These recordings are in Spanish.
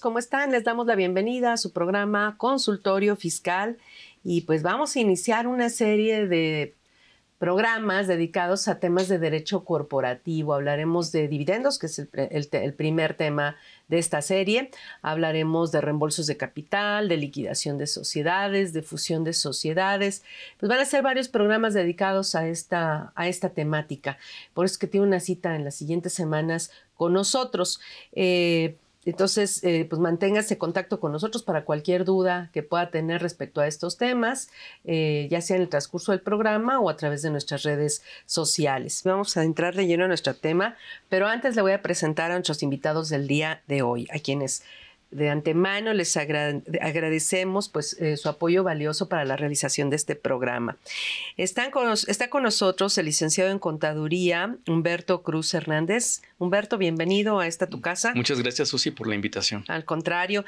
¿cómo están? Les damos la bienvenida a su programa Consultorio Fiscal y pues vamos a iniciar una serie de programas dedicados a temas de derecho corporativo. Hablaremos de dividendos, que es el, primer tema de esta serie. Hablaremos de reembolsos de capital, de liquidación de sociedades, de fusión de sociedades. Pues van a ser varios programas dedicados a esta, a esta temática. Por eso es que tiene una cita en las siguientes semanas con nosotros. Eh, entonces, eh, pues manténgase contacto con nosotros para cualquier duda que pueda tener respecto a estos temas, eh, ya sea en el transcurso del programa o a través de nuestras redes sociales. Vamos a entrar de lleno a nuestro tema, pero antes le voy a presentar a nuestros invitados del día de hoy, a quienes de antemano les agradecemos pues, eh, su apoyo valioso para la realización de este programa está con nosotros el licenciado en Contaduría, Humberto Cruz Hernández. Humberto, bienvenido a esta tu casa. Muchas gracias, Susi, por la invitación. Al contrario.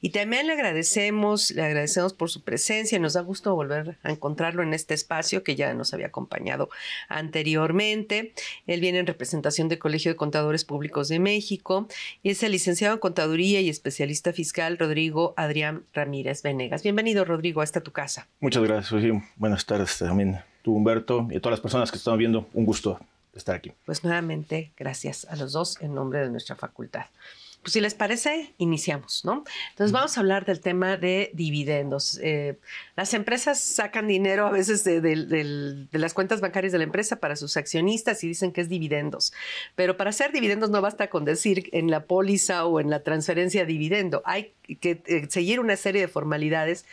Y también le agradecemos, le agradecemos por su presencia. Nos da gusto volver a encontrarlo en este espacio que ya nos había acompañado anteriormente. Él viene en representación del Colegio de Contadores Públicos de México y es el licenciado en Contaduría y especialista fiscal Rodrigo Adrián Ramírez Venegas. Bienvenido, Rodrigo, a esta tu casa. Muchas gracias, Susi. Buenas tardes, también tú, Humberto, y a todas las personas que están viendo, un gusto estar aquí. Pues nuevamente, gracias a los dos en nombre de nuestra facultad. Pues si les parece, iniciamos, ¿no? Entonces vamos a hablar del tema de dividendos. Eh, las empresas sacan dinero a veces de, las cuentas bancarias de la empresa para sus accionistas y dicen que es dividendos. Pero para hacer dividendos no basta con decir en la póliza o en la transferencia dividendo. Hay que eh, seguir una serie de formalidades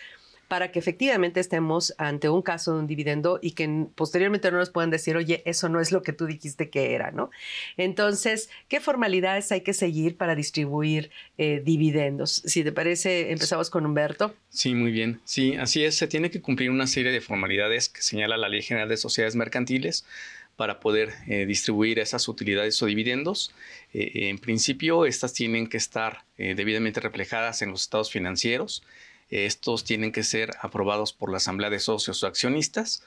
para que efectivamente estemos ante un caso de un dividendo y que posteriormente no nos puedan decir, oye, eso no es lo que tú dijiste que era, ¿no? Entonces, ¿qué formalidades hay que seguir para distribuir eh, dividendos? Si te parece, empezamos con Humberto. Sí, muy bien. Sí, así es. Se tiene que cumplir una serie de formalidades que señala la Ley General de Sociedades Mercantiles para poder eh, distribuir esas utilidades o dividendos. Eh, en principio, estas tienen que estar debidamente reflejadas en los estados financieros eh, estos tienen que ser aprobados por la asamblea de socios o accionistas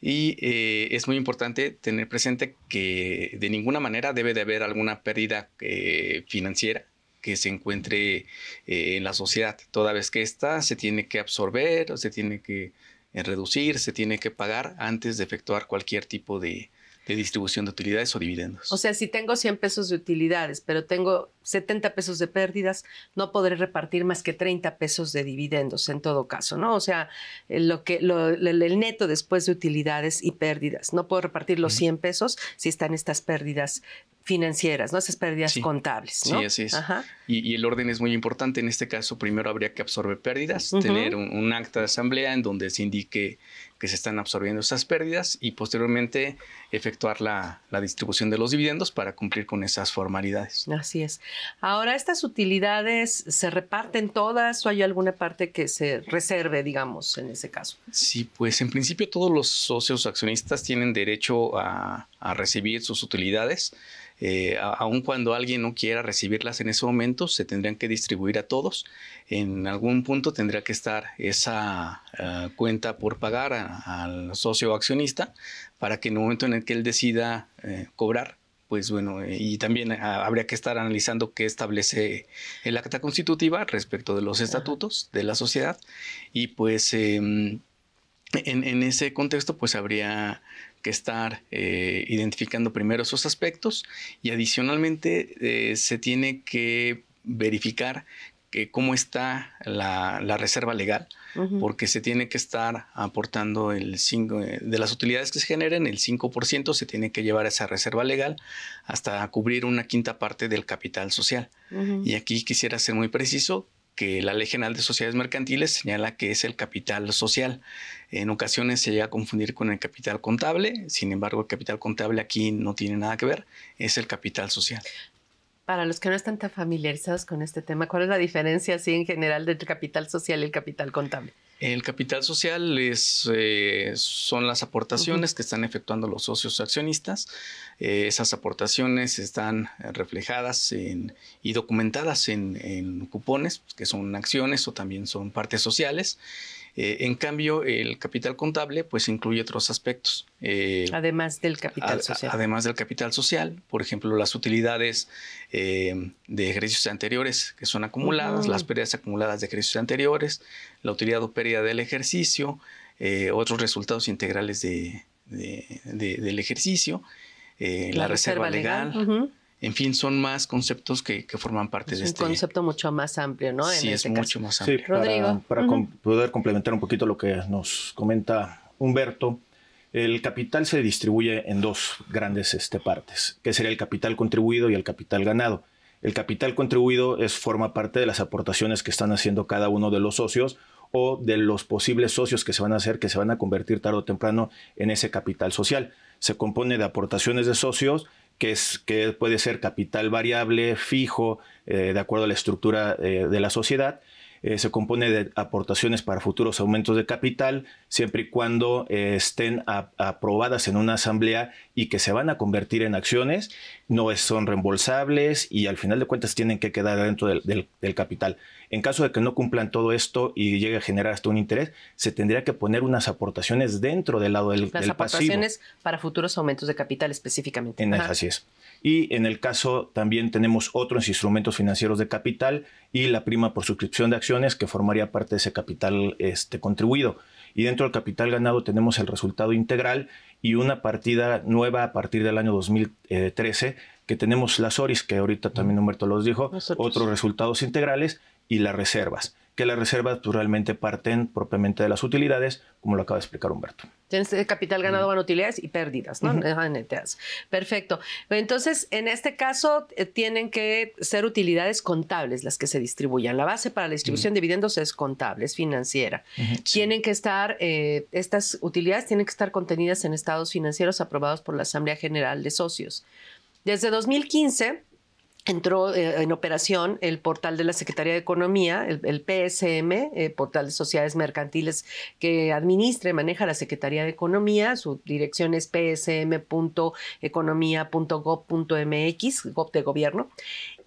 y eh, es muy importante tener presente que de ninguna manera debe de haber alguna pérdida eh, financiera que se encuentre en la sociedad, toda vez que ésta se tiene que absorber o se tiene que reducir, se tiene que pagar antes de efectuar cualquier tipo de, de distribución de utilidades o dividendos. O sea, si tengo 100 pesos de utilidades, pero tengo 70 pesos de pérdidas, no podré repartir más que 30 pesos de dividendos en todo caso, ¿no? O sea, eh, lo que el, neto después de utilidades y pérdidas. No puedo repartir los 100 pesos si están estas pérdidas financieras, ¿no? Esas pérdidas contables. ¿no? Sí, así es. Y, el orden es muy importante. En este caso, primero habría que absorber pérdidas, tener un, acta de asamblea en donde se indique que se están absorbiendo esas pérdidas y posteriormente efectuar la, distribución de los dividendos para cumplir con esas formalidades. Así es. Ahora, ¿estas utilidades se reparten todas o hay alguna parte que se reserve, digamos, en ese caso? Sí, pues en principio todos los socios accionistas tienen derecho a recibir sus utilidades. Eh, aun cuando alguien no quiera recibirlas en ese momento, se tendrían que distribuir a todos. En algún punto tendría que estar esa eh, cuenta por pagar al socio accionista para que en el momento en el que él decida eh, cobrar, pues bueno, y también habría que estar analizando qué establece el acta constitutiva respecto de los estatutos de la sociedad y pues em, en, ese contexto pues habría que estar eh, identificando primero esos aspectos y adicionalmente eh, se tiene que verificar que cómo está la, reserva legal, porque se tiene que estar aportando el 5, eh, de las utilidades que se generen, el 5% se tiene que llevar a esa reserva legal hasta cubrir una quinta parte del capital social. Y aquí quisiera ser muy preciso que la Ley General de Sociedades Mercantiles señala que es el capital social. En ocasiones se llega a confundir con el capital contable, sin embargo el capital contable aquí no tiene nada que ver, es el capital social. Para los que no están tan familiarizados con este tema, ¿cuál es la diferencia así en general entre capital social y el capital contable? El capital social es, eh, son las aportaciones que están efectuando los socios accionistas. Eh, esas aportaciones están reflejadas y documentadas en, en, cupones, que son acciones o también son partes sociales. Eh, en cambio, el capital contable pues incluye otros aspectos. Eh, además del capital social. Además del capital social, por ejemplo, las utilidades eh, de ejercicios anteriores que son acumuladas, las pérdidas acumuladas de ejercicios anteriores, la utilidad o pérdida del ejercicio, otros resultados integrales del ejercicio, la, reserva, legal en fin, son más conceptos que, forman parte de este. Es un concepto mucho más amplio, ¿no? Sí, es este mucho más amplio. para, Rodrigo. Para poder complementar un poquito lo que nos comenta Humberto, el capital se distribuye en dos grandes este, partes, que sería el capital contribuido y el capital ganado. El capital contribuido es, forma parte de las aportaciones que están haciendo cada uno de los socios o de los posibles socios que se van a hacer, que se van a convertir tarde o temprano en ese capital social. Se compone de aportaciones de socios que, puede ser capital variable, fijo, eh, de acuerdo a la estructura eh, de la sociedad. Eh, se compone de aportaciones para futuros aumentos de capital, siempre y cuando estén aprobadas en una asamblea y que se van a convertir en acciones, no son reembolsables y al final de cuentas tienen que quedar dentro del, capital. En caso de que no cumplan todo esto y llegue a generar hasta un interés, se tendría que poner unas aportaciones dentro del lado del, Las aportaciones para futuros aumentos de capital específicamente. En así es. Y en el caso también tenemos otros instrumentos financieros de capital y la prima por suscripción de acciones que formaría parte de ese capital este, contribuido y dentro del capital ganado tenemos el resultado integral y una partida nueva a partir del año 2013 que tenemos las ORIS, que ahorita también Humberto los dijo, otros resultados integrales y las reservas que las reservas pues, realmente parten propiamente de las utilidades, como lo acaba de explicar Humberto. Tienes capital ganado en utilidades y pérdidas, ¿no? Perfecto. Entonces, en este caso, eh, tienen que ser utilidades contables las que se distribuyan. La base para la distribución de dividendos es contable, es financiera. Tienen que estar, eh, estas utilidades tienen que estar contenidas en estados financieros aprobados por la Asamblea General de Socios. Desde 2015, entró eh, en operación el portal de la Secretaría de Economía, el, PSM, eh, portal de sociedades mercantiles que administra y maneja la Secretaría de Economía. Su dirección es psm.economía.gov.mx, GOP de gobierno.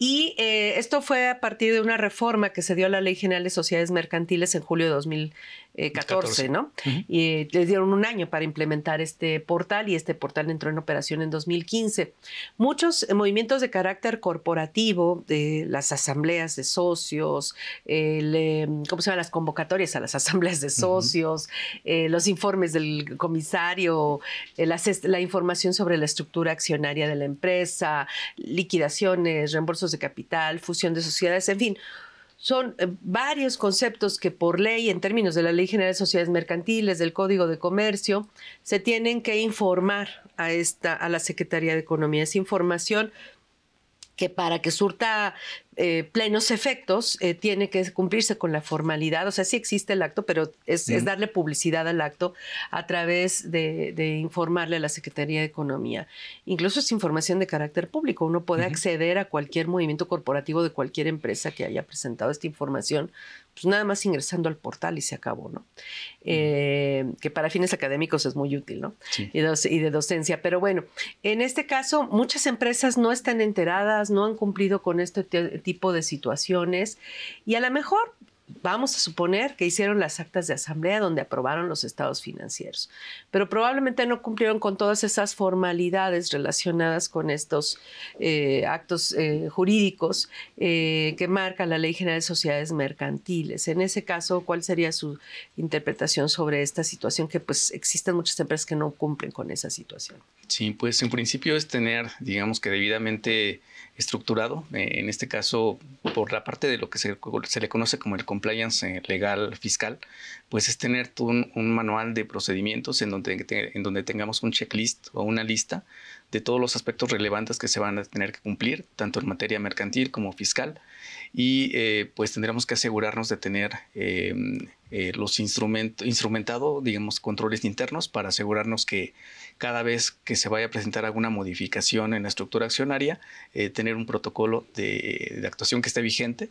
Y eh, esto fue a partir de una reforma que se dio a la Ley General de Sociedades Mercantiles en julio de 2014, ¿no? Y les dieron un año para implementar este portal y este portal entró en operación en 2015. Muchos eh, movimientos de carácter corporativo, de las asambleas de socios, eh, ¿cómo se llaman? Las convocatorias a las asambleas de socios, los informes del comisario, la información sobre la estructura accionaria de la empresa, liquidaciones, reembolsos de capital, fusión de sociedades, en fin, son eh, varios conceptos que por ley, en términos de la Ley General de Sociedades Mercantiles, del Código de Comercio, se tienen que informar a esta, a la Secretaría de Economía. Es información que para que surta eh, plenos efectos eh, tiene que cumplirse con la formalidad, o sea, sí existe el acto, pero es, darle publicidad al acto a través de, informarle a la Secretaría de Economía. Incluso es información de carácter público, uno puede acceder a cualquier movimiento corporativo de cualquier empresa que haya presentado esta información, pues nada más ingresando al portal y se acabó, ¿no? Eh, que para fines académicos es muy útil, ¿no? Y, de docencia. Pero bueno, en este caso, muchas empresas no están enteradas, no han cumplido con este tipo de situaciones y a lo mejor vamos a suponer que hicieron las actas de asamblea donde aprobaron los estados financieros, pero probablemente no cumplieron con todas esas formalidades relacionadas con estos eh, actos eh, jurídicos eh, que marca la Ley General de Sociedades Mercantiles. En ese caso, ¿cuál sería su interpretación sobre esta situación? Que pues existen muchas empresas que no cumplen con esa situación. Sí, pues en principio es tener, digamos que debidamente estructurado, eh, en este caso por la parte de lo que se, le conoce como el compliance legal fiscal, pues es tener un, manual de procedimientos en donde, en donde tengamos un checklist o una lista de todos los aspectos relevantes que se van a tener que cumplir, tanto en materia mercantil como fiscal, y eh, pues tendremos que asegurarnos de tener eh, los instrumentos, instrumentado, digamos, controles internos para asegurarnos que cada vez que se vaya a presentar alguna modificación en la estructura accionaria, eh, tener un protocolo de, actuación que esté vigente,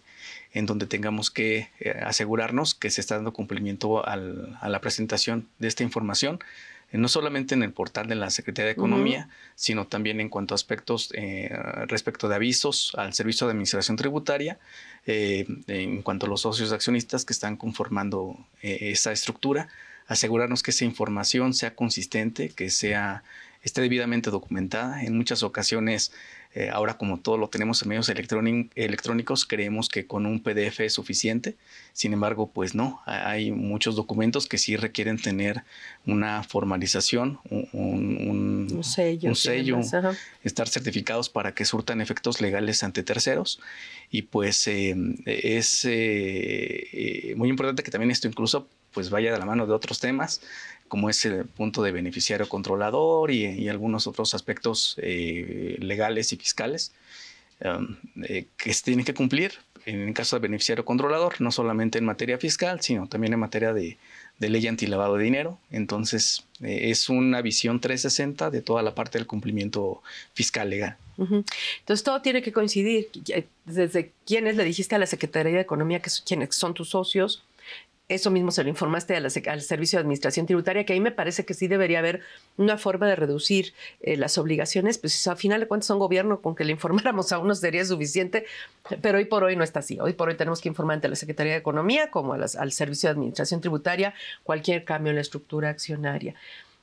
en donde tengamos que eh, asegurarnos que se está dando cumplimiento a la presentación de esta información eh, no solamente en el portal de la Secretaría de Economía, sino también en cuanto a aspectos respecto de avisos al Servicio de Administración Tributaria, en cuanto a los socios accionistas que están conformando esta esa estructura, asegurarnos que esa información sea consistente, que sea esté debidamente documentada. En muchas ocasiones, eh, ahora como todo lo tenemos en medios electrónicos, creemos que con un PDF es suficiente. Sin embargo, pues no, hay muchos documentos que sí requieren tener una formalización, un, sello, un sello estar certificados para que surtan efectos legales ante terceros. Y pues eh, es eh, muy importante que también esto incluso pues vaya de la mano de otros temas, como ese punto de beneficiario controlador y, algunos otros aspectos eh, legales y fiscales um, eh, que se tienen que cumplir en el caso de beneficiario controlador, no solamente en materia fiscal, sino también en materia de, ley antilavado de dinero. Entonces, eh, es una visión 360 de toda la parte del cumplimiento fiscal legal. Entonces, todo tiene que coincidir. Desde quienes le dijiste a la Secretaría de Economía que son tus socios, eso mismo se lo informaste al Servicio de Administración Tributaria, que ahí me parece que sí debería haber una forma de reducir eh, las obligaciones, pues al final de cuentas son gobierno, con que le informáramos a uno sería suficiente, pero hoy por hoy no está así. Hoy por hoy tenemos que informar ante la Secretaría de Economía como al Servicio de Administración Tributaria cualquier cambio en la estructura accionaria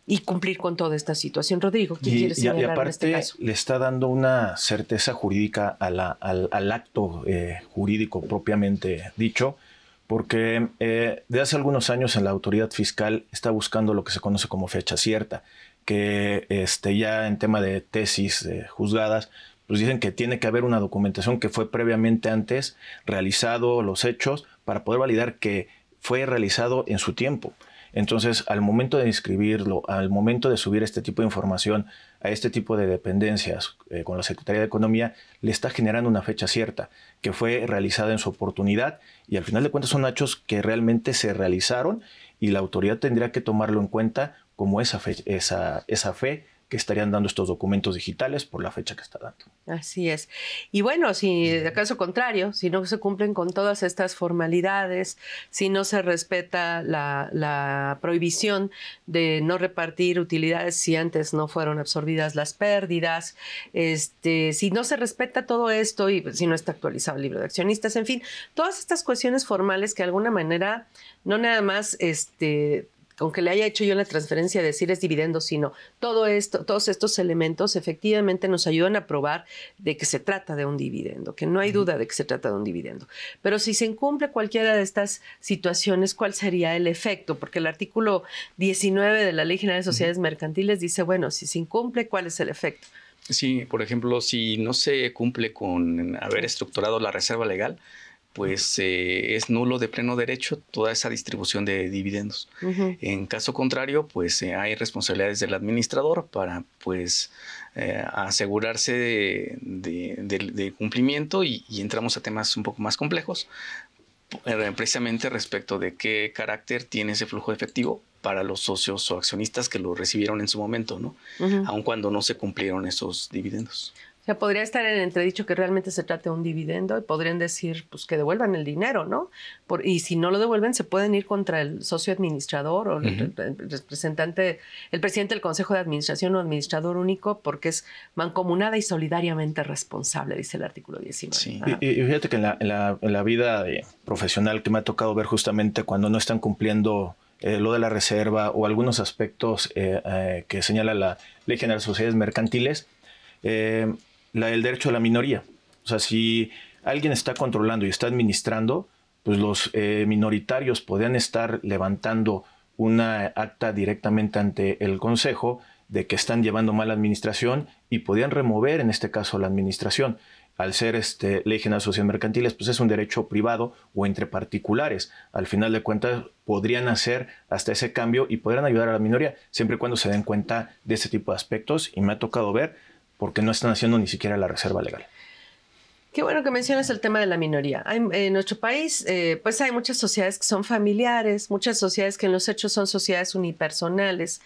y cumplir con toda esta situación. Rodrigo, ¿qué quieres este caso? Le está dando una certeza jurídica a la, al, acto eh, jurídico propiamente dicho porque eh, de hace algunos años en la autoridad fiscal está buscando lo que se conoce como fecha cierta, que este, ya en tema de tesis de juzgadas, pues dicen que tiene que haber una documentación que fue previamente antes realizado los hechos para poder validar que fue realizado en su tiempo. Entonces, al momento de inscribirlo, al momento de subir este tipo de información a este tipo de dependencias eh, con la Secretaría de Economía le está generando una fecha cierta que fue realizada en su oportunidad y al final de cuentas son hechos que realmente se realizaron y la autoridad tendría que tomarlo en cuenta como esa esa fe que estarían dando estos documentos digitales por la fecha que está dando. Así es. Y bueno, si de caso contrario, si no se cumplen con todas estas formalidades, si no se respeta la, prohibición de no repartir utilidades si antes no fueron absorbidas las pérdidas, este, si no se respeta todo esto y pues, si no está actualizado el libro de accionistas, en fin, todas estas cuestiones formales que de alguna manera no nada más este, aunque le haya hecho yo la transferencia, decir es dividendo, sino todo esto, todos estos elementos efectivamente nos ayudan a probar de que se trata de un dividendo, que no hay duda de que se trata de un dividendo. Pero si se incumple cualquiera de estas situaciones, ¿cuál sería el efecto? Porque el artículo 19 de la Ley General de Sociedades Mercantiles dice, bueno, si se incumple, ¿cuál es el efecto? Sí, por ejemplo, si no se cumple con haber estructurado la reserva legal, pues eh, es nulo de pleno derecho toda esa distribución de dividendos. En caso contrario, pues eh, hay responsabilidades del administrador para pues eh, asegurarse de, cumplimiento y, entramos a temas un poco más complejos, precisamente respecto de qué carácter tiene ese flujo efectivo para los socios o accionistas que lo recibieron en su momento, ¿no? Aun cuando no se cumplieron esos dividendos. O sea, podría estar en entredicho que realmente se trate de un dividendo y podrían decir, pues que devuelvan el dinero, ¿no? Por, y si no lo devuelven, se pueden ir contra el socio administrador o el, representante, el presidente del Consejo de Administración o administrador único, porque es mancomunada y solidariamente responsable, dice el artículo 19. Sí, y, fíjate que en la, vida eh, profesional que me ha tocado ver justamente cuando no están cumpliendo eh, lo de la reserva o algunos aspectos eh, que señala la Ley General de Sociedades Mercantiles, la, del derecho a la minoría. O sea, si alguien está controlando y está administrando, pues los eh, minoritarios podrían estar levantando una acta directamente ante el Consejo de que están llevando mala administración y podrían remover en este caso la administración. Al ser este, ley general social mercantiles, pues es un derecho privado o entre particulares. Al final de cuentas, podrían hacer hasta ese cambio y podrían ayudar a la minoría, siempre y cuando se den cuenta de este tipo de aspectos. Y me ha tocado ver porque no están haciendo ni siquiera la reserva legal. Qué bueno que mencionas el tema de la minoría. en nuestro país, eh, pues hay muchas sociedades que son familiares, muchas sociedades que en los hechos son sociedades unipersonales,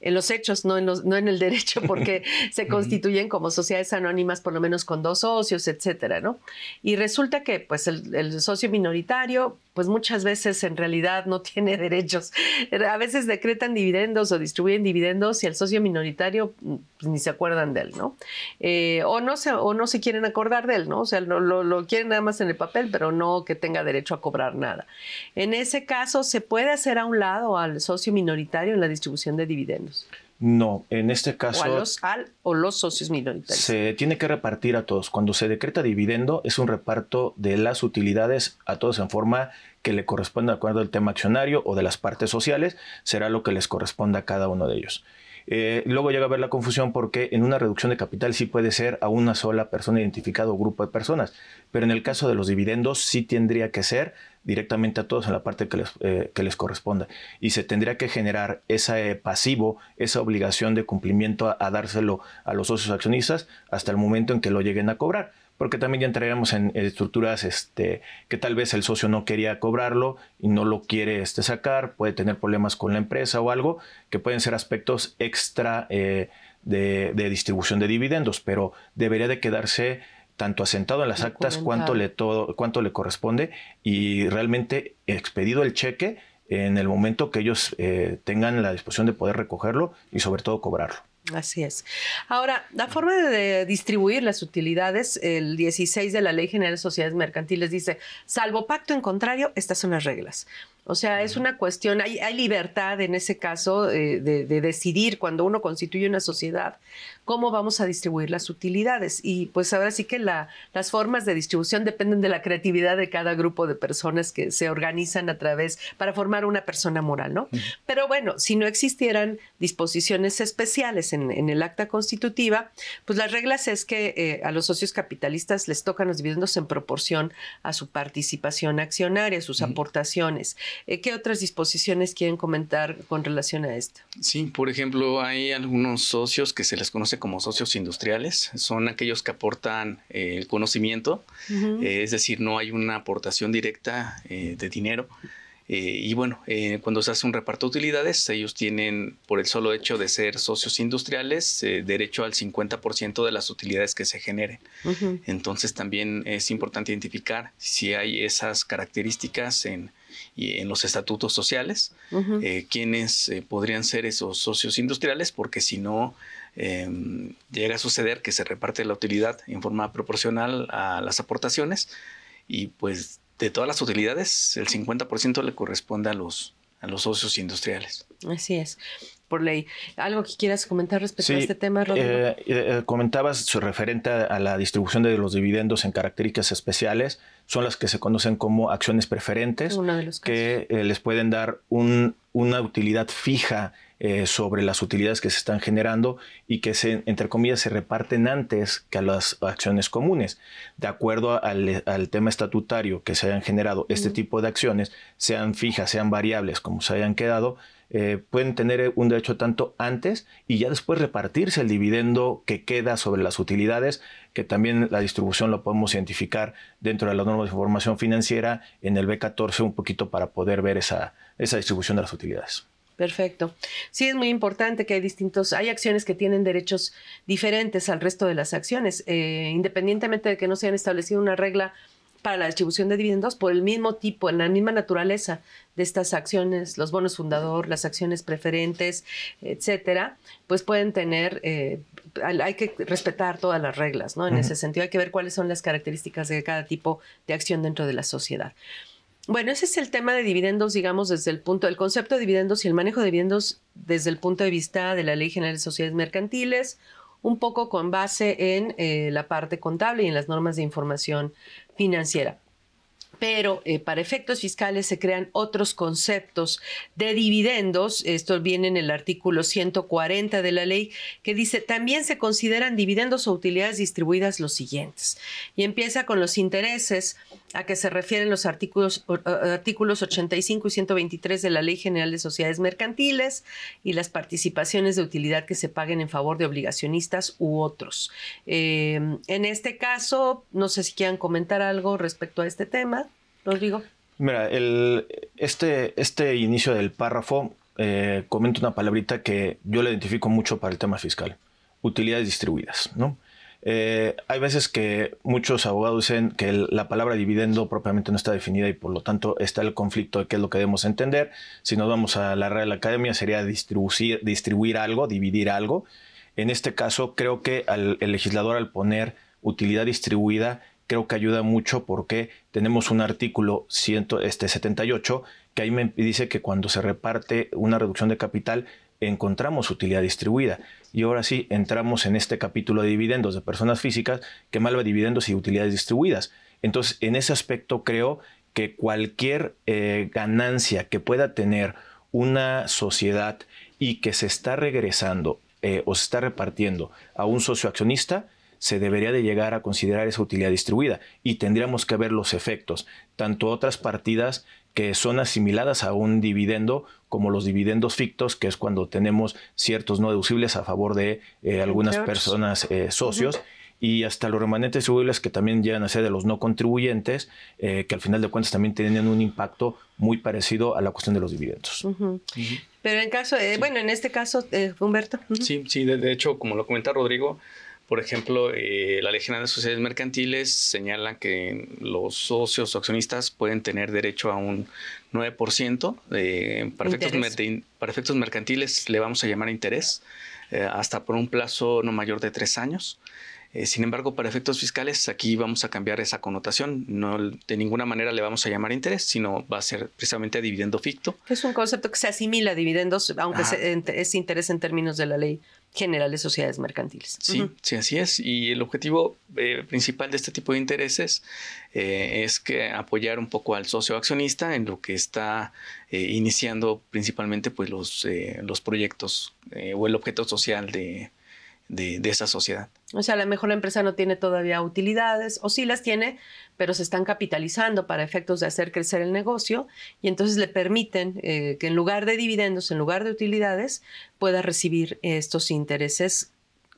en los hechos, no en, el derecho, porque se constituyen como sociedades anónimas, por lo menos con dos socios, etcétera, ¿no? Y resulta que, pues, el socio minoritario pues muchas veces en realidad no tiene derechos. A veces decretan dividendos o distribuyen dividendos y el socio minoritario mm, pues, ni se acuerdan de él, ¿no? Eh, o, no se, o no quieren acordar de él, ¿no? O sea, lo, lo, quieren nada más en el papel, pero no que tenga derecho a cobrar nada. En ese caso, se puede hacer a un lado al socio minoritario en la distribución de dividendos. No, en este caso... los, al, o los socios minoritarios. Se tiene que repartir a todos. Cuando se decreta dividendo, es un reparto de las utilidades a todos en forma que le corresponda de acuerdo al tema accionario o de las partes sociales. Será lo que les corresponda a cada uno de ellos. Eh, luego llega a haber la confusión porque en una reducción de capital sí puede ser a una sola persona identificada o grupo de personas, pero en el caso de los dividendos sí tendría que ser directamente a todos en la parte que les, eh, corresponda y se tendría que generar ese pasivo, esa obligación de cumplimiento a dárselo a los socios accionistas hasta el momento en que lo lleguen a cobrar porque también ya entraríamos en estructuras este, que tal vez el socio no quería cobrarlo y no lo quiere este, sacar, puede tener problemas con la empresa o algo, que pueden ser aspectos extra eh, de, distribución de dividendos, pero debería de quedarse tanto asentado en las actas cuánto le, todo, le corresponde y realmente expedido el cheque en el momento que ellos eh, tengan la disposición de poder recogerlo y sobre todo cobrarlo. Así es. Ahora, la forma de distribuir las utilidades, el 16 de la Ley General de Sociedades Mercantiles dice, salvo pacto en contrario, estas son las reglas. O sea, es una cuestión, hay, libertad en ese caso eh, de, decidir cuando uno constituye una sociedad cómo vamos a distribuir las utilidades. Y pues ahora sí que las formas de distribución dependen de la creatividad de cada grupo de personas que se organizan a través para formar una persona moral, ¿no? Pero bueno, si no existieran disposiciones especiales en, el acta constitutiva, pues las reglas es que eh, a los socios capitalistas les tocan los dividendos en proporción a su participación accionaria, sus aportaciones. Eh, ¿Qué otras disposiciones quieren comentar con relación a esto? Sí, por ejemplo, hay algunos socios que se les conoce como socios industriales. Son aquellos que aportan eh, el conocimiento, eh, es decir, no hay una aportación directa de dinero. y bueno, cuando se hace un reparto de utilidades, ellos tienen, por el solo hecho de ser socios industriales, derecho al 50% de las utilidades que se generen. Entonces también es importante identificar si hay esas características en, y en los estatutos sociales, eh, ¿quiénes quienes eh, podrían ser esos socios industriales, porque si no em, llega a suceder que se reparte la utilidad en forma proporcional a las aportaciones y pues de todas las utilidades el 50% le corresponde a los, a los socios industriales. Así es por ley. ¿Algo que quieras comentar respecto a este tema, Rodrigo? Eh, eh, comentabas referente a la distribución de los dividendos en características especiales. Son las que se conocen como acciones preferentes, que eh, les pueden dar un, una utilidad fija sobre las utilidades que se están generando y que, se, entre comillas, se reparten antes que a las acciones comunes. De acuerdo al, tema estatutario que se hayan generado este tipo de acciones, sean fijas, sean variables, como se hayan quedado, eh, pueden tener eh, un derecho tanto antes y ya después repartirse el dividendo que queda sobre las utilidades, que también la distribución lo podemos identificar dentro de las normas de información financiera en el B14 un poquito para poder ver esa, esa distribución de las utilidades. Perfecto. Sí, es muy importante que hay distintos, hay acciones que tienen derechos diferentes al resto de las acciones, eh, independientemente de que no se haya establecido una regla para la distribución de dividendos por el mismo tipo, en la misma naturaleza de estas acciones, los bonos fundador, las acciones preferentes, etcétera, pues pueden tener, eh, hay que respetar todas las reglas, ¿no? En ese sentido hay que ver cuáles son las características de cada tipo de acción dentro de la sociedad. Bueno, ese es el tema de dividendos, digamos, desde el punto del concepto de dividendos y el manejo de dividendos desde el punto de vista de la Ley General de Sociedades Mercantiles un poco con base en eh, la parte contable y en las normas de información financiera. Pero eh, para efectos fiscales se crean otros conceptos de dividendos. Esto viene en el artículo 140 de la ley, que dice, también se consideran dividendos o utilidades distribuidas los siguientes. Y empieza con los intereses a que se refieren los artículos, artículos 85 y 123 de la Ley General de Sociedades Mercantiles y las participaciones de utilidad que se paguen en favor de obligacionistas u otros. Eh, en este caso, no sé si quieran comentar algo respecto a este tema, Rodrigo. Mira, el, este, este inicio del párrafo eh, comenta una palabrita que yo le identifico mucho para el tema fiscal, utilidades distribuidas, ¿no? Eh, hay veces que muchos abogados dicen que la palabra dividendo propiamente no está definida y por lo tanto está el conflicto de qué es lo que debemos entender. Si nos vamos a la Real Academia sería distribuir, algo, dividir algo. En este caso creo que el legislador al poner utilidad distribuida creo que ayuda mucho porque tenemos un artículo 178 este, que ahí me dice que cuando se reparte una reducción de capital encontramos utilidad distribuida. Y ahora sí, entramos en este capítulo de dividendos de personas físicas que malva dividendos y utilidades distribuidas. Entonces, en ese aspecto creo que cualquier eh, ganancia que pueda tener una sociedad y que se está regresando eh, o se está repartiendo a un socio accionista, se debería de llegar a considerar esa utilidad distribuida y tendríamos que ver los efectos, tanto otras partidas que son asimiladas a un dividendo como los dividendos fictos, que es cuando tenemos ciertos no deducibles a favor de eh, algunas personas eh, socios. Y hasta los remanentes tributables que también llegan a ser de los no contribuyentes, eh, que al final de cuentas también tienen un impacto muy parecido a la cuestión de los dividendos. Pero en caso, bueno, en este caso, Humberto. Sí, sí, de, de hecho, como lo comenta Rodrigo, por ejemplo, eh, la Ley General de Sociedades Mercantiles señala que los socios o accionistas pueden tener derecho a un 9% de, para, efectos mercantiles, le vamos a llamar interés, eh, hasta por un plazo no mayor de tres años. Eh, sin embargo, para efectos fiscales, aquí vamos a cambiar esa connotación. No, de ninguna manera le vamos a llamar interés, sino va a ser precisamente dividendo ficto. Es un concepto que se asimila a dividendos, aunque es interés en términos de la ley generales sociedades mercantiles. Sí, sí, así es. Y el objetivo eh, principal de este tipo de intereses eh, es que apoyar un poco al socio accionista en lo que está eh, iniciando principalmente pues, los, los proyectos o el objeto social de, de, de, esa sociedad. O sea, a lo mejor la empresa no tiene todavía utilidades, o sí las tiene, pero se están capitalizando para efectos de hacer crecer el negocio y entonces le permiten eh, que en lugar de dividendos, en lugar de utilidades, pueda recibir estos intereses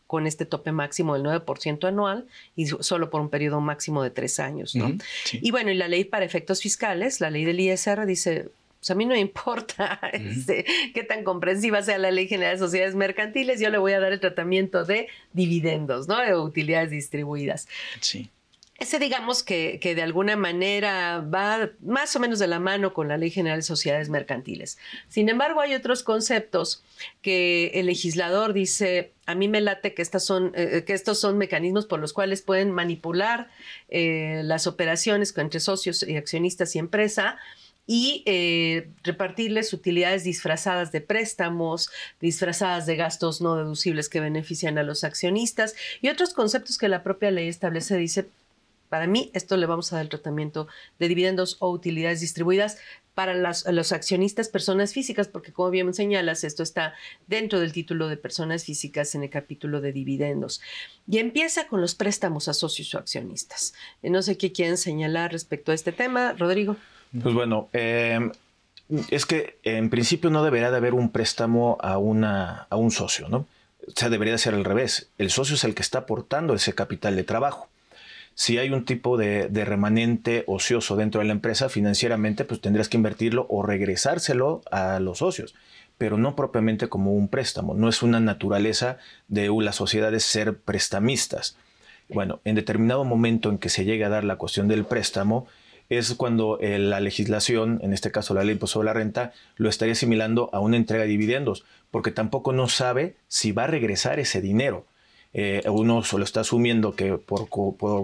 con este tope máximo del 9% anual y solo por un periodo máximo de tres años. ¿no? Y bueno, y la ley para efectos fiscales, la ley del ISR dice a mí no importa este, qué tan comprensiva sea la ley general de sociedades mercantiles, yo le voy a dar el tratamiento de dividendos, ¿no? De utilidades distribuidas. Sí. Ese digamos que, de alguna manera va más o menos de la mano con la Ley General de Sociedades Mercantiles. Sin embargo, hay otros conceptos que el legislador dice, a mí me late que, estas son, eh, eh, que estos son mecanismos por los cuales pueden manipular eh, las operaciones entre socios y accionistas y empresa y eh, repartirles utilidades disfrazadas de préstamos, disfrazadas de gastos no deducibles que benefician a los accionistas y otros conceptos que la propia ley establece. Dice, para mí, esto le vamos a dar el tratamiento de dividendos o utilidades distribuidas para los accionistas personas físicas, porque como bien señalas, esto está dentro del título de personas físicas en el capítulo de dividendos. Y empieza con los préstamos a socios o accionistas. No sé qué quieren señalar respecto a este tema, Rodrigo. Pues bueno, em, es que en principio no debería de haber un préstamo a, a un socio, ¿no? O sea, debería ser al revés. El socio es el que está aportando ese capital de trabajo. Si hay un tipo de, de remanente ocioso dentro de la empresa, financieramente, pues tendrías que invertirlo o regresárselo a los socios, pero no propiamente como un préstamo. No es una naturaleza de las sociedades ser prestamistas. Bueno, en determinado momento en que se llegue a dar la cuestión del préstamo, es cuando eh, la legislación, en este caso la ley pues, sobre la renta, lo estaría asimilando a una entrega de dividendos, porque tampoco no sabe si va a regresar ese dinero. Eh, uno solo está asumiendo que por,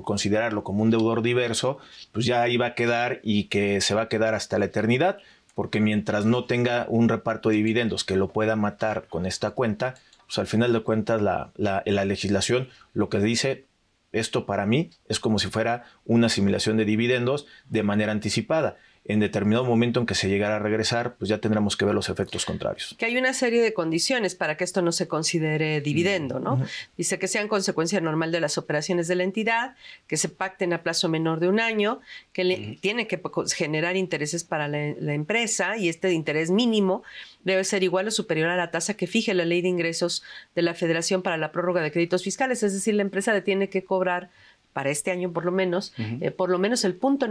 considerarlo como un deudor diverso, pues ya ahí va a quedar y que se va a quedar hasta la eternidad, porque mientras no tenga un reparto de dividendos que lo pueda matar con esta cuenta, pues al final de cuentas la, la legislación lo que dice esto para mí es como si fuera una asimilación de dividendos de manera anticipada en determinado momento en que se llegara a regresar, pues ya tendremos que ver los efectos contrarios. Que hay una serie de condiciones para que esto no se considere dividendo, ¿no? Dice que sean consecuencia normal de las operaciones de la entidad, que se pacten a plazo menor de un año, que tiene que generar intereses para la, la empresa y este interés mínimo debe ser igual o superior a la tasa que fije la ley de ingresos de la Federación para la prórroga de créditos fiscales, es decir, la empresa le tiene que cobrar para este año por lo menos, eh, por lo menos el punto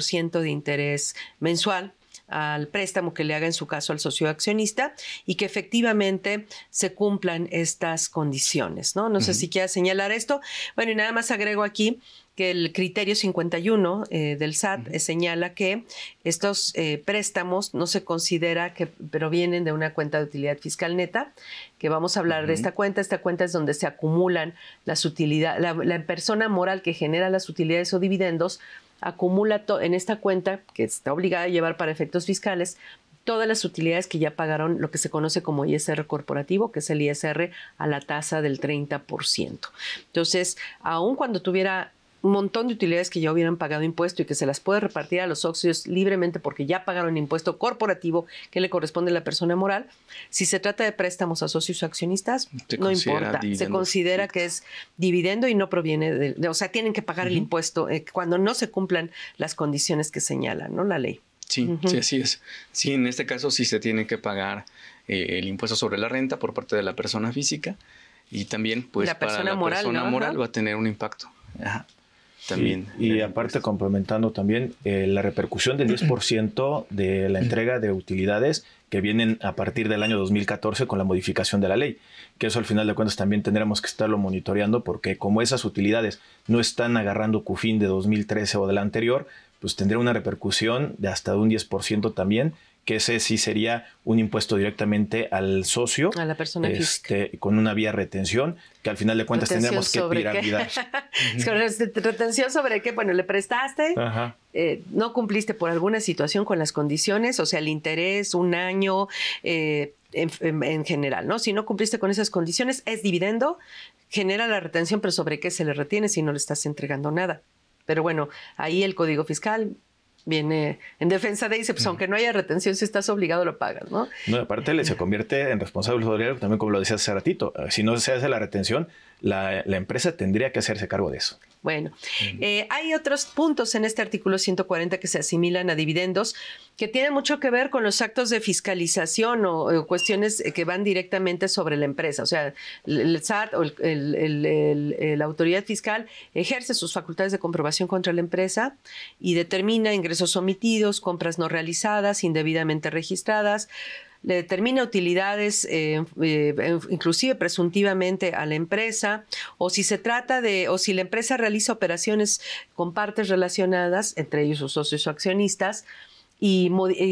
ciento de interés mensual al préstamo que le haga en su caso al socio accionista y que efectivamente se cumplan estas condiciones, ¿no? No sé si quiera señalar esto. Bueno, y nada más agrego aquí que el criterio 51 eh, del SAT señala que estos eh, préstamos no se considera que provienen de una cuenta de utilidad fiscal neta, que vamos a hablar de esta cuenta. Esta cuenta es donde se acumulan las utilidades, la, la persona moral que genera las utilidades o dividendos acumula en esta cuenta que está obligada a llevar para efectos fiscales todas las utilidades que ya pagaron lo que se conoce como ISR corporativo, que es el ISR a la tasa del 30%. Entonces, aun cuando tuviera un montón de utilidades que ya hubieran pagado impuesto y que se las puede repartir a los socios libremente porque ya pagaron impuesto corporativo que le corresponde a la persona moral. Si se trata de préstamos a socios o accionistas, no importa. Se considera que es dividendo y no proviene de, o sea, tienen que pagar el impuesto eh, cuando no se cumplan las condiciones que señala ¿no? La ley. Sí, sí, así es. Sí, en este caso sí se tiene que pagar eh, el impuesto sobre la renta por parte de la persona física y también pues la persona para la moral, persona moral va a tener un impacto. Ajá. Y, aparte, complementando también eh, la repercusión del 10% de la entrega de utilidades que vienen a partir del año 2014 con la modificación de la ley, que eso al final de cuentas también tendremos que estarlo monitoreando porque como esas utilidades no están agarrando CUFIN de 2013 o de la anterior, pues tendría una repercusión de hasta un 10% también que ese sí sería un impuesto directamente al socio. A la persona este, Con una vía retención, que al final de cuentas tenemos que piramidar. Este, ¿Retención sobre qué? Bueno, le prestaste, eh, no cumpliste por alguna situación con las condiciones, o sea, el interés, un año, eh, en, general, ¿no? Si no cumpliste con esas condiciones, es dividendo, genera la retención, pero sobre qué se le retiene si no le estás entregando nada. Pero bueno, ahí el Código Fiscal viene en defensa de dice, pues aunque no haya retención, si estás obligado lo pagas, ¿no? No, aparte se convierte en responsable solidario, también como lo decía hace ratito, eh, si no se hace la retención, la, la empresa tendría que hacerse cargo de eso. Bueno, eh, hay otros puntos en este artículo 140 que se asimilan a dividendos que tienen mucho que ver con los actos de fiscalización o, cuestiones que van directamente sobre la empresa. O sea, el SAT o la autoridad fiscal ejerce sus facultades de comprobación contra la empresa y determina ingresos omitidos, compras no realizadas, indebidamente registradas le determina utilidades eh, eh, inclusive presuntivamente a la empresa, o si se trata de, o si la empresa realiza operaciones con partes relacionadas, entre ellos sus socios o accionistas, y,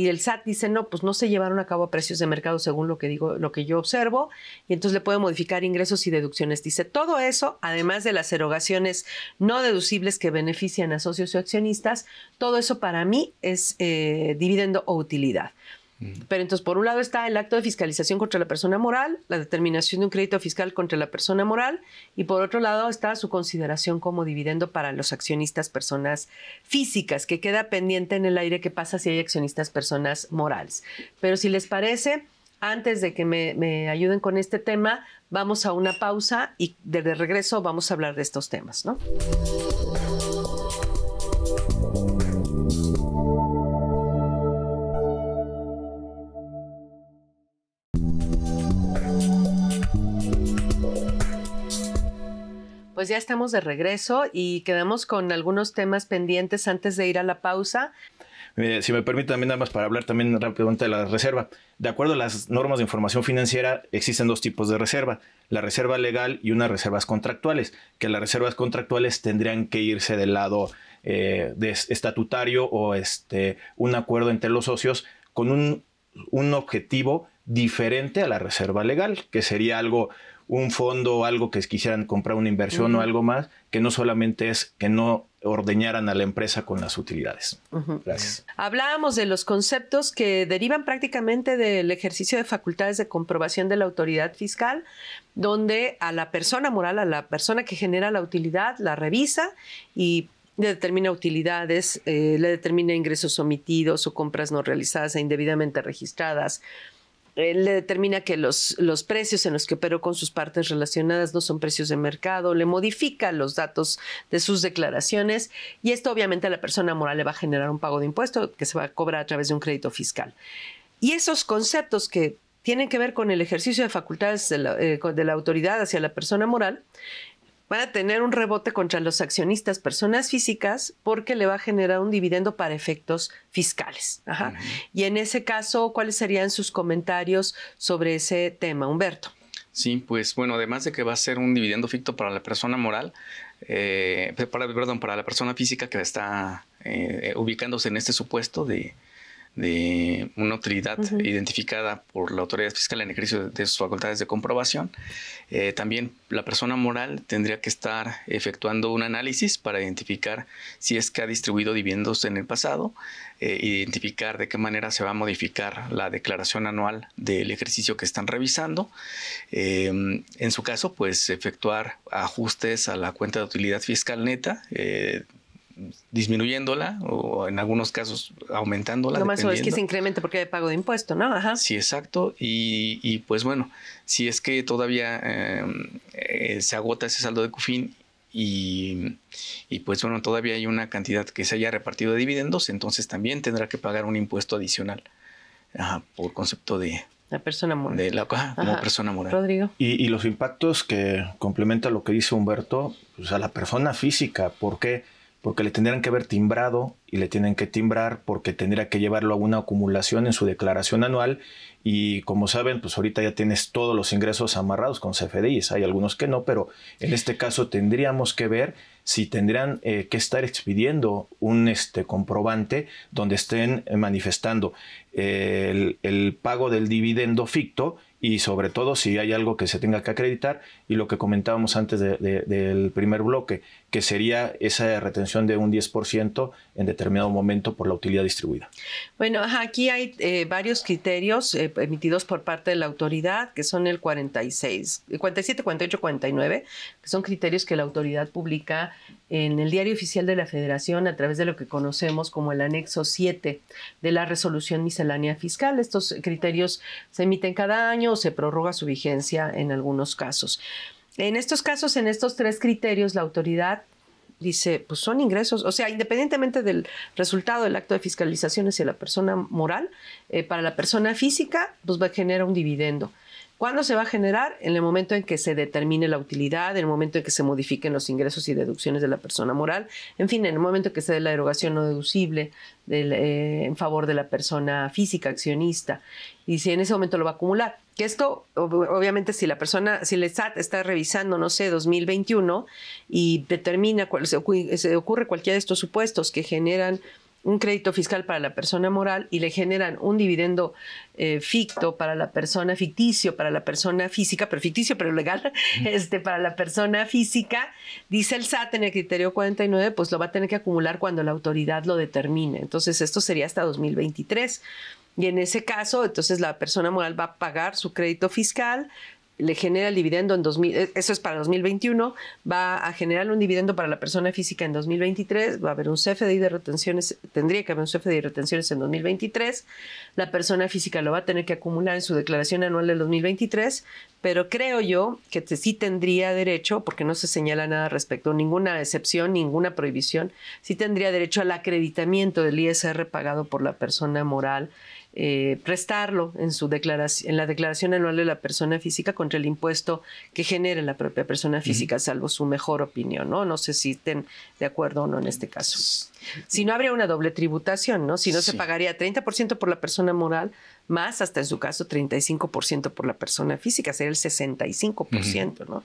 el SAT dice no, pues no se llevaron a cabo a precios de mercado según lo que digo, lo que yo observo, y entonces le puede modificar ingresos y deducciones. Dice todo eso, además de las erogaciones no deducibles que benefician a socios o accionistas, todo eso para mí es eh, dividendo o utilidad. Pero entonces, por un lado está el acto de fiscalización contra la persona moral, la determinación de un crédito fiscal contra la persona moral, y por otro lado está su consideración como dividendo para los accionistas personas físicas, que queda pendiente en el aire qué pasa si hay accionistas personas morales. Pero si les parece, antes de que me, ayuden con este tema, vamos a una pausa y desde regreso vamos a hablar de estos temas, ¿no? pues ya estamos de regreso y quedamos con algunos temas pendientes antes de ir a la pausa. si me permite también nada más para hablar también rápidamente de la reserva. De acuerdo a las normas de información financiera, existen dos tipos de reserva, la reserva legal y unas reservas contractuales, que las reservas contractuales tendrían que irse del lado eh, estatutario o este, un acuerdo entre los socios con un, un objetivo diferente a la reserva legal, que sería algo un fondo o algo que quisieran comprar una inversión o algo más, que no solamente es que no ordeñaran a la empresa con las utilidades. Gracias. Hablábamos de los conceptos que derivan prácticamente del ejercicio de facultades de comprobación de la autoridad fiscal, donde a la persona moral, a la persona que genera la utilidad, la revisa y le determina utilidades, eh, le determina ingresos omitidos o compras no realizadas e indebidamente registradas, él determina que los, los, precios en los que operó con sus partes relacionadas no son precios de mercado, le modifica los datos de sus declaraciones y esto obviamente a la persona moral le va a generar un pago de impuesto que se va a cobrar a través de un crédito fiscal. Y esos conceptos que tienen que ver con el ejercicio de facultades de la eh, autoridad hacia la persona moral, van a tener un rebote contra los accionistas, personas físicas, porque le va a generar un dividendo para efectos fiscales. Ajá. Y en ese caso, ¿cuáles serían sus comentarios sobre ese tema, Humberto? Sí, pues bueno, además de que va a ser un dividendo ficto para la persona moral, eh, para, perdón, para la persona física que está eh, eh, ubicándose en este supuesto de, de una utilidad identificada por la autoridad fiscal en ejercicio de sus facultades de comprobación. Eh, también la persona moral tendría que estar efectuando un análisis para identificar si es que ha distribuido dividendos en el pasado, eh, identificar de qué manera se va a modificar la declaración anual del ejercicio que están revisando. Em, en su caso, pues efectuar ajustes a la cuenta de utilidad fiscal neta eh, disminuyéndola o en algunos casos aumentándola. Lo más es que se incremente porque hay pago de impuesto, ¿no? Sí, exacto. Y, pues bueno, si es que todavía em, eh, se agota ese saldo de CUFIN y, pues bueno, todavía hay una cantidad que se haya repartido de dividendos, entonces también tendrá que pagar un impuesto adicional por concepto de... La persona moral. De la, persona moral. Rodrigo. Y, los impactos que complementa lo que dice Humberto, pues a la persona física, ¿por porque porque le tendrían que haber timbrado y le tienen que timbrar porque tendría que llevarlo a una acumulación en su declaración anual y como saben, pues ahorita ya tienes todos los ingresos amarrados con CFDIs, hay algunos que no, pero en este caso tendríamos que ver si tendrían eh, que estar expidiendo un este, comprobante donde estén eh, manifestando eh, el, pago del dividendo ficto y sobre todo si hay algo que se tenga que acreditar y lo que comentábamos antes del primer bloque, que sería esa retención de un 10% en determinado momento por la utilidad distribuida. Bueno, aquí hay eh, varios criterios eh, emitidos por parte de la autoridad, que son el 46, 47, 48, 49, que son criterios que la autoridad publica en el Diario Oficial de la Federación a través de lo que conocemos como el anexo 7 de la resolución miscelánea fiscal. Estos criterios se emiten cada año o se prorroga su vigencia en algunos casos. En estos casos, en estos tres criterios, la autoridad dice, pues son ingresos, o sea, independientemente del resultado del acto de fiscalización hacia la persona moral, eh, para la persona física, pues va a generar un dividendo. ¿Cuándo se va a generar? En el momento en que se determine la utilidad, en el momento en que se modifiquen los ingresos y deducciones de la persona moral, en fin, en el momento en que se dé la derogación no deducible eh, en favor de la persona física, accionista, y si en ese momento lo va a acumular. Que esto, obviamente, si la persona, si el SAT está revisando, no sé, 2021 y determina, se, ocurre cualquiera de estos supuestos que generan un crédito fiscal para la persona moral y le generan un dividendo eh, ficto para la persona ficticio, para la persona física, pero ficticio, pero legal, este, para la persona física, dice el SAT en el criterio 49, pues lo va a tener que acumular cuando la autoridad lo determine. Entonces, esto sería hasta 2023. Y en ese caso, entonces la persona moral va a pagar su crédito fiscal, le genera el dividendo en 2000, eh, eso es para 2021, va a generar un dividendo para la persona física en 2023, va a haber un CFDI de retenciones, tendría que haber un CFDI de retenciones en 2023, la persona física lo va a tener que acumular en su declaración anual de 2023, pero creo yo que sí tendría derecho, porque no se señala nada respecto, ninguna excepción, ninguna prohibición, sí tendría derecho al acreditamiento del ISR pagado por la persona moral eh, prestarlo en, su declaración, en la declaración anual de la persona física contra el impuesto que genere la propia persona física, salvo su mejor opinión, ¿no? No sé si estén de acuerdo o no en este caso. Si no, habría una doble tributación, ¿no? Si no, se pagaría 30% por la persona moral, más hasta en su caso 35% por la persona física, sería el 65%, ¿no?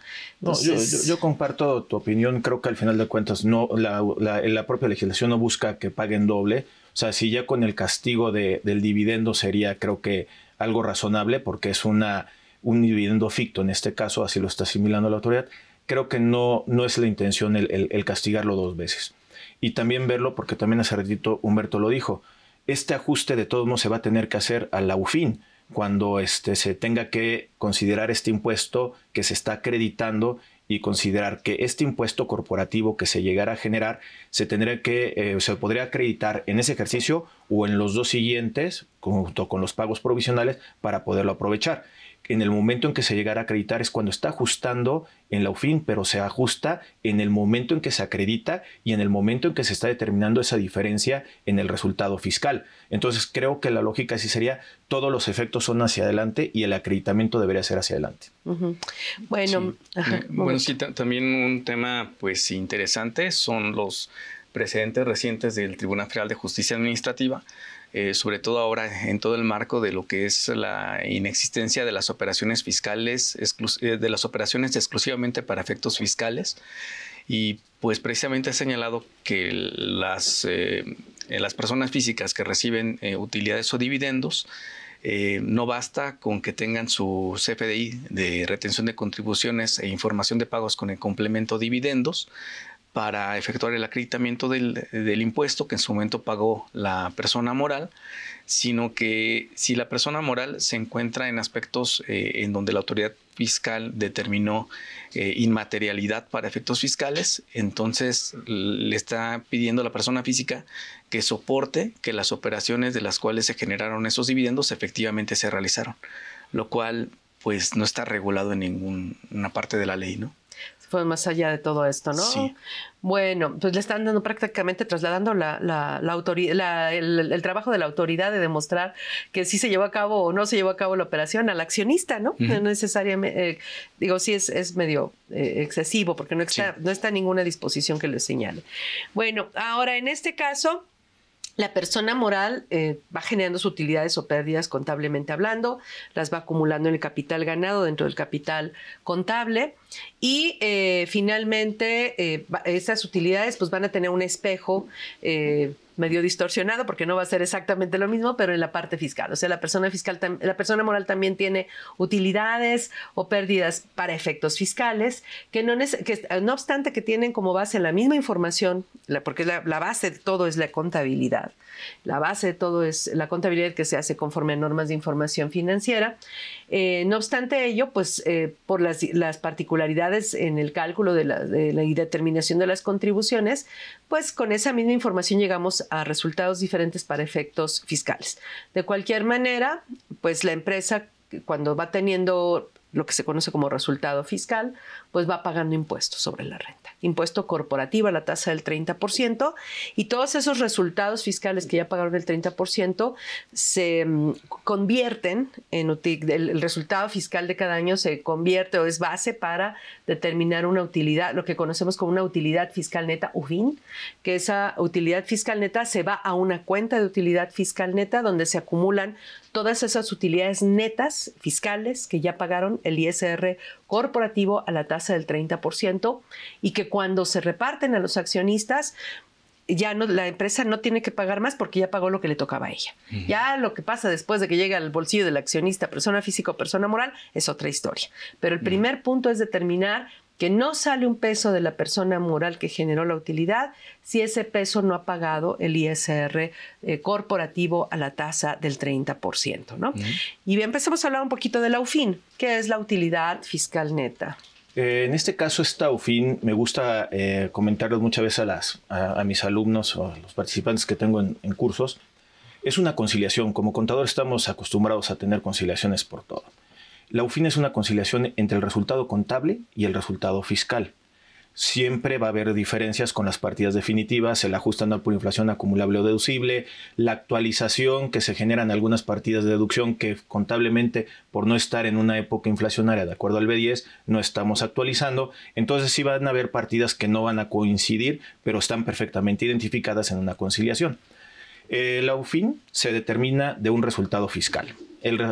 yo, comparto tu opinión, creo que al final de cuentas no, la, la propia legislación no busca que paguen doble, o sea, si ya con el castigo de, del dividendo sería, creo que, algo razonable, porque es una, un dividendo ficto en este caso, así lo está asimilando la autoridad, creo que no, no es la intención el, el, castigarlo dos veces. Y también verlo, porque también hace ratito Humberto lo dijo, este ajuste de todos modos se va a tener que hacer a la UFIN cuando este, se tenga que considerar este impuesto que se está acreditando y considerar que este impuesto corporativo que se llegara a generar se tendría que eh, se podría acreditar en ese ejercicio o en los dos siguientes junto con los pagos provisionales para poderlo aprovechar en el momento en que se llegara a acreditar es cuando está ajustando en la UFIN, pero se ajusta en el momento en que se acredita y en el momento en que se está determinando esa diferencia en el resultado fiscal. Entonces creo que la lógica sí sería todos los efectos son hacia adelante y el acreditamiento debería ser hacia adelante. Bueno, bueno, sí, mm, también un tema pues interesante son los precedentes recientes del Tribunal Federal de Justicia Administrativa eh, sobre todo ahora en todo el marco de lo que es la inexistencia de las operaciones fiscales, eh, de las operaciones exclusivamente para efectos fiscales. Y pues precisamente ha señalado que las, eh, las personas físicas que reciben utilidades o dividendos no basta con que tengan su CFDI de retención de contribuciones e información de pagos con el complemento dividendos para efectuar el acreditamiento del, impuesto que en su momento pagó la persona moral, sino que si la persona moral se encuentra en aspectos eh, en donde la autoridad fiscal determinó eh, inmaterialidad para efectos fiscales, entonces le está pidiendo a la persona física que soporte que las operaciones de las cuales se generaron esos dividendos efectivamente se realizaron, lo cual pues no está regulado en ninguna parte de la ley, ¿no? fue más allá de todo esto, ¿no? Sí. Bueno, pues le están dando prácticamente trasladando la, la, autoridad, el, trabajo de la autoridad de demostrar que sí se llevó a cabo o no se llevó a cabo la operación al accionista, ¿no? No necesariamente, eh, digo, sí es, medio eh, excesivo porque no está, no está ninguna disposición que lo señale. Bueno, ahora en este caso la persona moral eh, va generando sus utilidades o pérdidas contablemente hablando, las va acumulando en el capital ganado dentro del capital contable y eh, finalmente eh, esas utilidades pues van a tener un espejo medio distorsionado porque no va a ser exactamente lo mismo, pero en la parte fiscal. O sea, la persona fiscal, la persona moral también tiene utilidades o pérdidas para efectos fiscales que no, que, eh, no obstante que tienen como base la misma información, porque la, base de todo es la contabilidad. La base de todo es la contabilidad que se hace conforme a normas de información financiera. Eh, no obstante ello, pues eh, por las, particularidades en el cálculo de y determinación de las contribuciones, pues con esa misma información llegamos a resultados diferentes para efectos fiscales. De cualquier manera, pues la empresa cuando va teniendo lo que se conoce como resultado fiscal, pues va pagando impuestos sobre la renta impuesto corporativo la tasa del 30%, y todos esos resultados fiscales que ya pagaron el 30% se mm, convierten en el, el, resultado fiscal de cada año se convierte o es base para determinar una utilidad, lo que conocemos como una utilidad fiscal neta UFIN, que esa utilidad fiscal neta se va a una cuenta de utilidad fiscal neta donde se acumulan todas esas utilidades netas fiscales que ya pagaron el ISR corporativo a la tasa del 30% y que cuando se reparten a los accionistas, ya la empresa no tiene que pagar más porque ya pagó lo que le tocaba a ella. Ya lo que pasa después de que llega al bolsillo del accionista, persona física o persona moral, es otra historia. Pero el primer punto es determinar que no sale un peso de la persona moral que generó la utilidad si ese peso no ha pagado el ISR eh, corporativo a la tasa del 30%. Y bien, empecemos a hablar un poquito de la UFIN, que es la utilidad fiscal neta. Eh, en este caso, esta UFIN, me gusta eh, comentarles muchas veces a, mis alumnos o a los participantes que tengo en, en cursos, es una conciliación. Como contador estamos acostumbrados a tener conciliaciones por todo. La UFIN es una conciliación entre el resultado contable y el resultado fiscal. Siempre va a haber diferencias con las partidas definitivas, el ajuste anual por inflación acumulable o deducible, la actualización que se generan algunas partidas de deducción que contablemente por no estar en una época inflacionaria de acuerdo al B10 no estamos actualizando. Entonces sí van a haber partidas que no van a coincidir, pero están perfectamente identificadas en una conciliación. Eh, la UFIN se determina de un resultado fiscal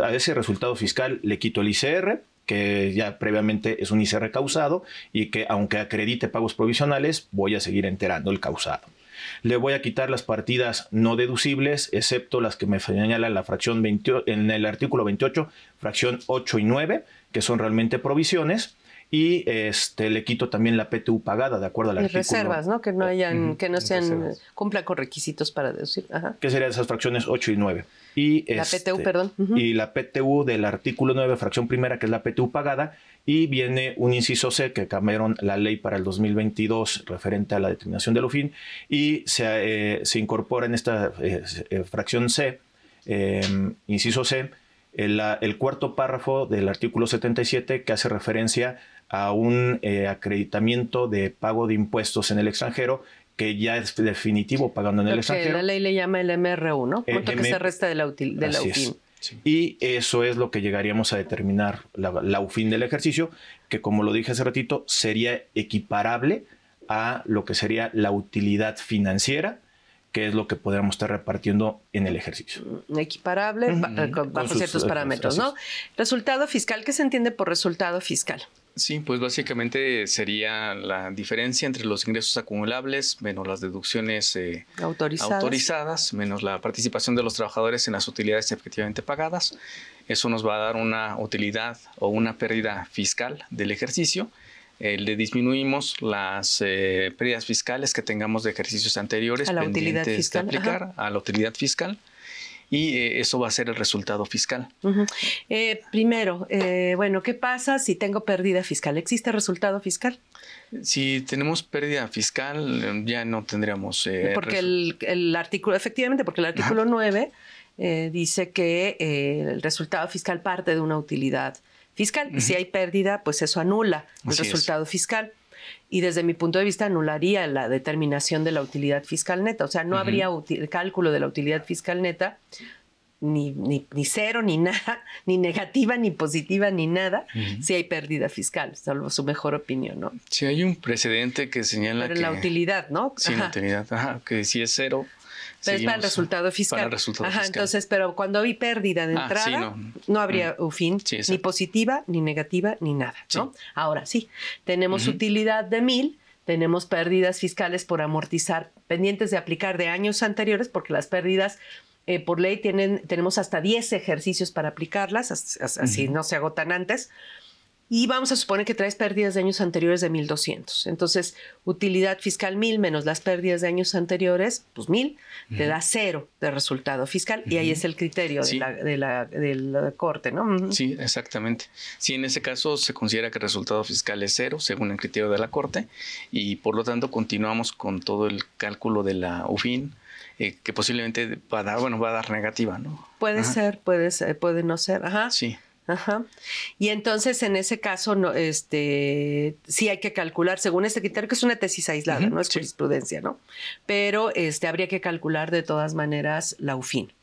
a ese resultado fiscal le quito el ICR, que ya previamente es un ICR causado y que aunque acredite pagos provisionales, voy a seguir enterando el causado. Le voy a quitar las partidas no deducibles, excepto las que me señala la fracción en el artículo 28, fracción 8 y 9, que son realmente provisiones y este, le quito también la PTU pagada de acuerdo a la artículo. reservas, ¿no? Que no hayan, que no sean cumpla con requisitos para deducir. Ajá. ¿Qué serían esas fracciones 8 y 9? Y la PTU, este, Y la PTU del artículo 9, fracción primera, que es la PTU pagada. Y viene un inciso C que cambiaron la ley para el 2022 referente a la determinación de del fin, Y eh, se, incorpora en esta eh, eh, fracción C, em, inciso C, el, cuarto párrafo del artículo 77 que hace referencia a un acreditamiento de pago de impuestos en el extranjero que ya es definitivo pagando en el extranjero. Que la ley le llama el MR1, ¿no? ¿Cuánto eh, que se resta de la, de UFIN? Y eso es lo que llegaríamos a determinar la, UFIN del ejercicio, que como lo dije hace ratito, sería equiparable a lo que sería la utilidad financiera, que es lo que podríamos estar repartiendo en el ejercicio. Mm, equiparable eh, bajo ciertos eh, parámetros, ¿no? Resultado fiscal, ¿qué se entiende por resultado fiscal? Sí, pues básicamente sería la diferencia entre los ingresos acumulables menos las deducciones eh, autorizadas. menos la participación de los trabajadores en las utilidades efectivamente pagadas. Eso nos va a dar una utilidad o una pérdida fiscal del ejercicio. Eh, le disminuimos las eh, pérdidas fiscales que tengamos de ejercicios anteriores pendientes de aplicar a la utilidad fiscal y eh, eso va a ser el resultado fiscal. Eh, primero, eh, bueno, ¿qué pasa si tengo pérdida fiscal? ¿Existe resultado fiscal? Si tenemos pérdida fiscal, ya no tendríamos... porque el, artículo, efectivamente, porque el artículo 9 dice que el resultado fiscal parte de una utilidad fiscal. Y si hay pérdida, pues eso anula el resultado fiscal y desde mi punto de vista anularía la determinación de la utilidad fiscal neta. O sea, no habría cálculo de la utilidad fiscal neta, ni, ni, cero, ni nada, ni negativa, ni positiva, ni nada, si hay pérdida fiscal, salvo su mejor opinión, ¿no? Si hay un precedente que señala Pero la utilidad, ¿no? Sí, la utilidad, ajá, que si es cero, pero es el resultado fiscal. Ajá, entonces, pero cuando vi pérdida de ah, entrada, no. habría mm. un fin, ni positiva, ni negativa, ni nada, ¿no? Ahora sí, tenemos utilidad de mil, tenemos pérdidas fiscales por amortizar, pendientes de aplicar de años anteriores, porque las pérdidas eh, por ley tienen, tenemos hasta 10 ejercicios para aplicarlas, así, no se agotan antes. Y vamos a suponer que traes pérdidas de años anteriores de 1.200. Entonces, utilidad fiscal 1.000 menos las pérdidas de años anteriores, pues 1.000, te da cero de resultado fiscal. Y ahí es el criterio de, la, la, corte, ¿no? Sí, exactamente. Sí, en ese caso se considera que el resultado fiscal es cero, según el criterio de la corte. Y por lo tanto, continuamos con todo el cálculo de la UFIN. Eh, que posiblemente va a dar, bueno, va a dar negativa, ¿no? Puede ser, puede ser, puede no ser, ajá. Sí. Ajá. Y entonces en ese caso, no, este, sí hay que calcular, según este criterio, que es una tesis aislada, no es jurisprudencia, ¿no? Pero este, habría que calcular de todas maneras la UFIN.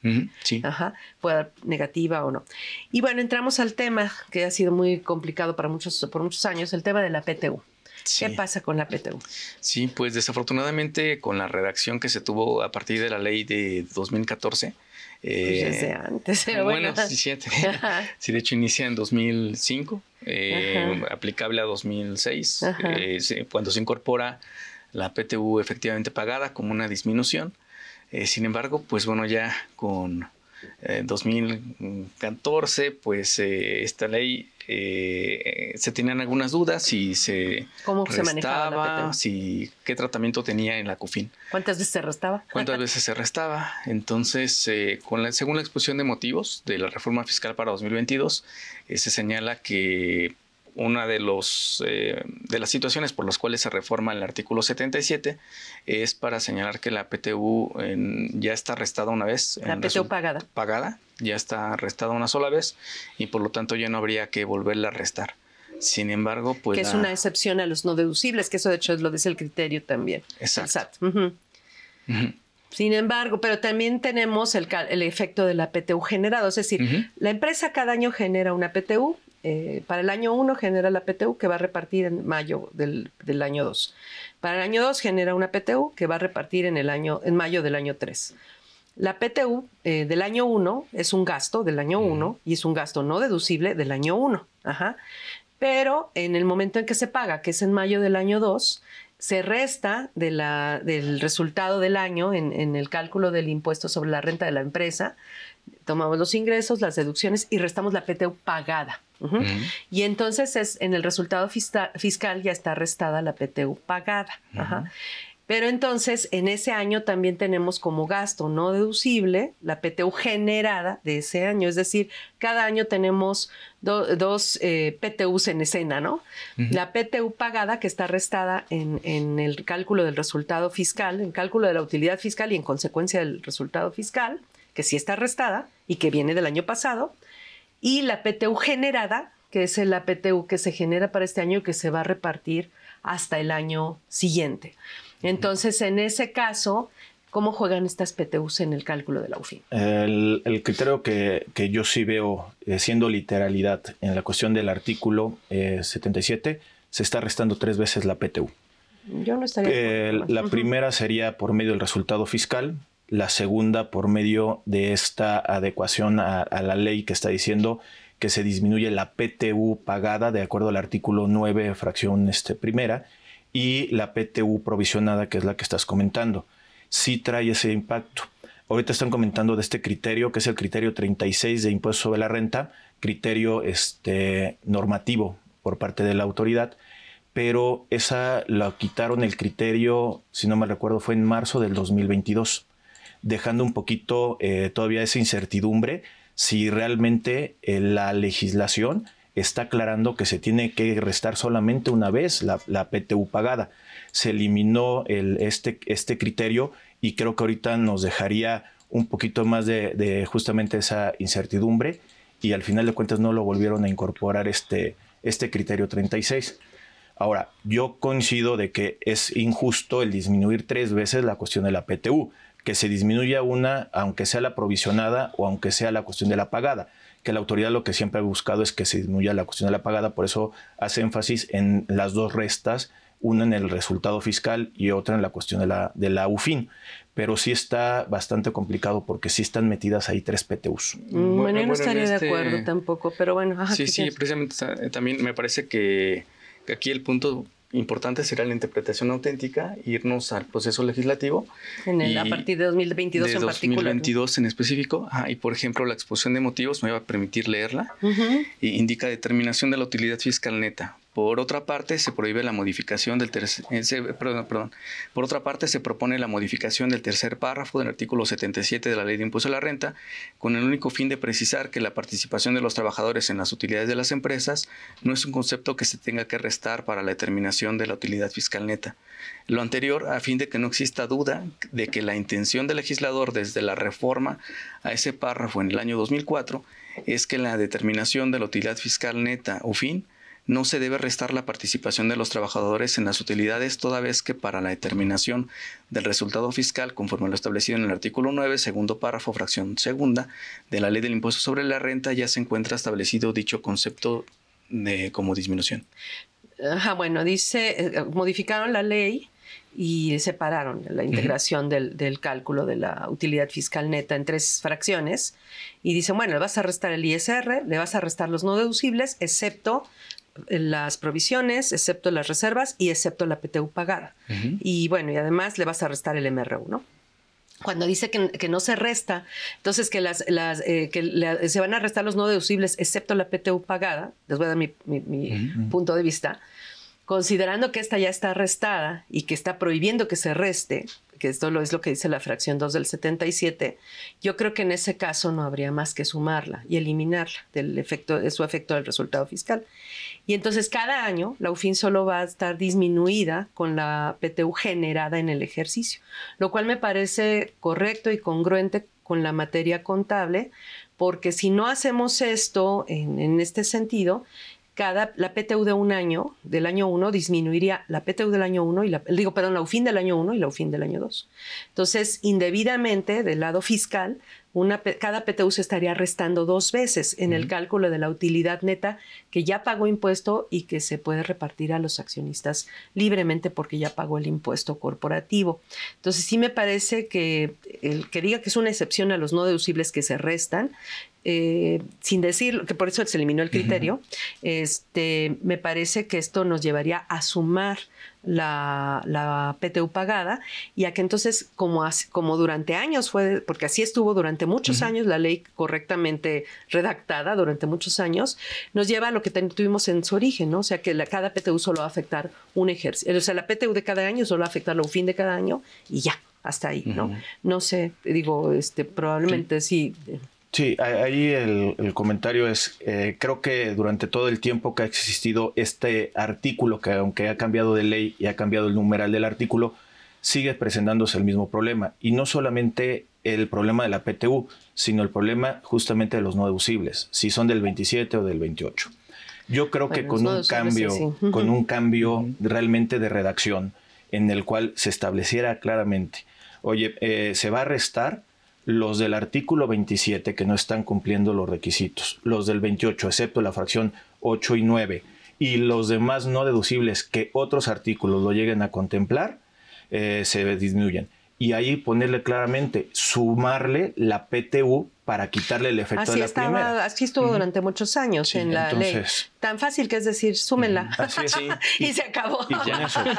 Ajá. Pueda negativa o no. Y bueno, entramos al tema que ha sido muy complicado para muchos, por muchos años, el tema de la PTU. ¿Qué pasa con la PTU? Sí, pues desafortunadamente con la redacción que se tuvo a partir de la ley de 2014, antes. bueno, sí, de hecho inicia en 2005, eh, aplicable a 2006, eh, cuando se incorpora la PTU efectivamente pagada como una disminución. Eh, sin embargo, pues bueno, ya con 2014, pues esta ley eh, se tenían algunas dudas si se ¿Cómo restaba, se manejaba si qué tratamiento tenía en la CUFIN. ¿Cuántas veces se restaba? ¿Cuántas veces se restaba? Entonces, eh, con la, según la exposición de motivos de la reforma fiscal para 2022, eh, se señala que una de, los, eh, de las situaciones por las cuales se reforma el artículo 77 es para señalar que la PTU ya está restada una vez. La PTU pagada. Pagada, ya está restada una sola vez y por lo tanto ya no habría que volverla a restar. Sin embargo, pues... Que es una excepción a los no deducibles, que eso de hecho es lo dice el criterio también. Exacto. Sin embargo, pero también tenemos el, el, efecto de la PTU generada, es decir, la empresa cada año genera una PTU eh, para el año 1 genera la PTU que va a repartir en mayo del, año 2. Para el año 2 genera una PTU que va a repartir en, el año, en mayo del año 3. La PTU eh, del año 1 es un gasto del año 1 y es un gasto no deducible del año 1. Pero en el momento en que se paga, que es en mayo del año 2, se resta de la, del resultado del año en, en, el cálculo del impuesto sobre la renta de la empresa, tomamos los ingresos, las deducciones y restamos la PTU pagada. Y entonces es, en el resultado fiscal ya está restada la PTU pagada. Pero entonces en ese año también tenemos como gasto no deducible la PTU generada de ese año. Es decir, cada año tenemos dos eh, PTUs en escena, ¿no? La PTU pagada que está restada en, en, el cálculo del resultado fiscal, en cálculo de la utilidad fiscal y en consecuencia del resultado fiscal que sí está arrestada y que viene del año pasado, y la PTU generada, que es la PTU que se genera para este año y que se va a repartir hasta el año siguiente. Entonces, en ese caso, ¿cómo juegan estas PTUs en el cálculo de la UFI? El, criterio que, que, yo sí veo eh, siendo literalidad en la cuestión del artículo 77, eh, se está restando tres veces la PTU. Yo no estaría. la primera sería por medio del resultado fiscal, la segunda por medio de esta adecuación a, la ley que está diciendo que se disminuye la PTU pagada de acuerdo al artículo 9, fracción este, primera, y la PTU provisionada, que es la que estás comentando. Sí trae ese impacto. Ahorita están comentando de este criterio, que es el criterio 36 de impuesto sobre la renta, criterio este, normativo por parte de la autoridad, pero esa la quitaron el criterio, si no me recuerdo, fue en marzo del 2022 dejando un poquito eh, todavía esa incertidumbre si realmente eh, la legislación está aclarando que se tiene que restar solamente una vez la, PTU pagada. Se eliminó este, este criterio y creo que ahorita nos dejaría un poquito más de, justamente esa incertidumbre y al final de cuentas no lo volvieron a incorporar este, este criterio 36. Ahora, yo coincido de que es injusto el disminuir tres veces la cuestión de la PTU que se disminuya una, aunque sea la provisionada o aunque sea la cuestión de la pagada, que la autoridad lo que siempre ha buscado es que se disminuya la cuestión de la pagada, por eso hace énfasis en las dos restas, una en el resultado fiscal y otra en la cuestión de la, de la UFIN. Pero sí está bastante complicado porque sí están metidas ahí tres PTUs. Mm, bueno, yo no estaría de este acuerdo tampoco, pero bueno. sí, sí, precisamente eh, también me parece que aquí el punto importante será la interpretación auténtica, e irnos al proceso legislativo. En el, a partir de 2022 de en 2022 en específico. Ah, y por ejemplo, la exposición de motivos me va a permitir leerla. indica determinación de la utilidad fiscal neta. Por otra parte, se prohíbe la modificación del tercer, eh, perdón, perdón. Por otra parte, se propone la modificación del tercer párrafo del artículo 77 de la Ley de Impuesto a la Renta, con el único fin de precisar que la participación de los trabajadores en las utilidades de las empresas no es un concepto que se tenga que restar para la determinación de la utilidad fiscal neta. Lo anterior a fin de que no exista duda de que la intención del legislador desde la reforma a ese párrafo en el año 2004 es que la determinación de la utilidad fiscal neta o fin no se debe restar la participación de los trabajadores en las utilidades toda vez que para la determinación del resultado fiscal, conforme lo establecido en el artículo 9, segundo párrafo, fracción segunda de la ley del impuesto sobre la renta, ya se encuentra establecido dicho concepto de, como disminución. Ajá, bueno, dice, eh, modificaron la ley y separaron la integración del, cálculo de la utilidad fiscal neta en tres fracciones y dice, bueno, le vas a restar el ISR, le vas a restar los no deducibles, excepto las provisiones, excepto las reservas y excepto la PTU pagada. Y bueno, y además le vas a restar el MRU, ¿no? Cuando dice que, no se resta, entonces que, las, eh, que se van a restar los no deducibles excepto la PTU pagada, les voy a dar mi, punto de vista, considerando que esta ya está restada y que está prohibiendo que se reste, que esto es lo que dice la fracción 2 del 77, yo creo que en ese caso no habría más que sumarla y eliminarla del efecto, de su efecto del resultado fiscal. Y entonces cada año la UFIN solo va a estar disminuida con la PTU generada en el ejercicio, lo cual me parece correcto y congruente con la materia contable, porque si no hacemos esto en, en este sentido, cada, la PTU de un año, del año 1, disminuiría la PTU del año 1 y la, digo, perdón, la UFIN del año 1 y la UFIN del año 2. Entonces, indebidamente, del lado fiscal, cada PTU se estaría restando dos veces en el cálculo de la utilidad neta que ya pagó impuesto y que se puede repartir a los accionistas libremente porque ya pagó el impuesto corporativo. Entonces, sí me parece que el que diga que es una excepción a los no deducibles que se restan, eh, sin decir que por eso se eliminó el criterio, este, me parece que esto nos llevaría a sumar la, la PTU pagada y a que entonces, como, como durante años fue, porque así estuvo durante muchos años la ley correctamente redactada, durante muchos años, nos lleva a lo que tuvimos en su origen, ¿no? O sea, que la, cada PTU solo va a afectar un ejército o sea, la PTU de cada año solo va a afectar un fin de cada año y ya hasta ahí, ¿no? No sé, digo, este, probablemente sí Sí, ahí el, comentario es, eh, creo que durante todo el tiempo que ha existido este artículo, que aunque ha cambiado de ley y ha cambiado el numeral del artículo, sigue presentándose el mismo problema. Y no solamente el problema de la PTU, sino el problema justamente de los no deducibles, si son del 27 o del 28. Yo creo que con un, cambio, con un cambio realmente de redacción en el cual se estableciera claramente, oye, eh, se va a restar los del artículo 27 que no están cumpliendo los requisitos, los del 28, excepto la fracción 8 y 9, y los demás no deducibles que otros artículos lo lleguen a contemplar, eh, se disminuyen. Y ahí ponerle claramente, sumarle la PTU para quitarle el efecto de la primera. Así estuvo durante muchos años en la ley. Tan fácil que es decir, súmenla. y, se acabó.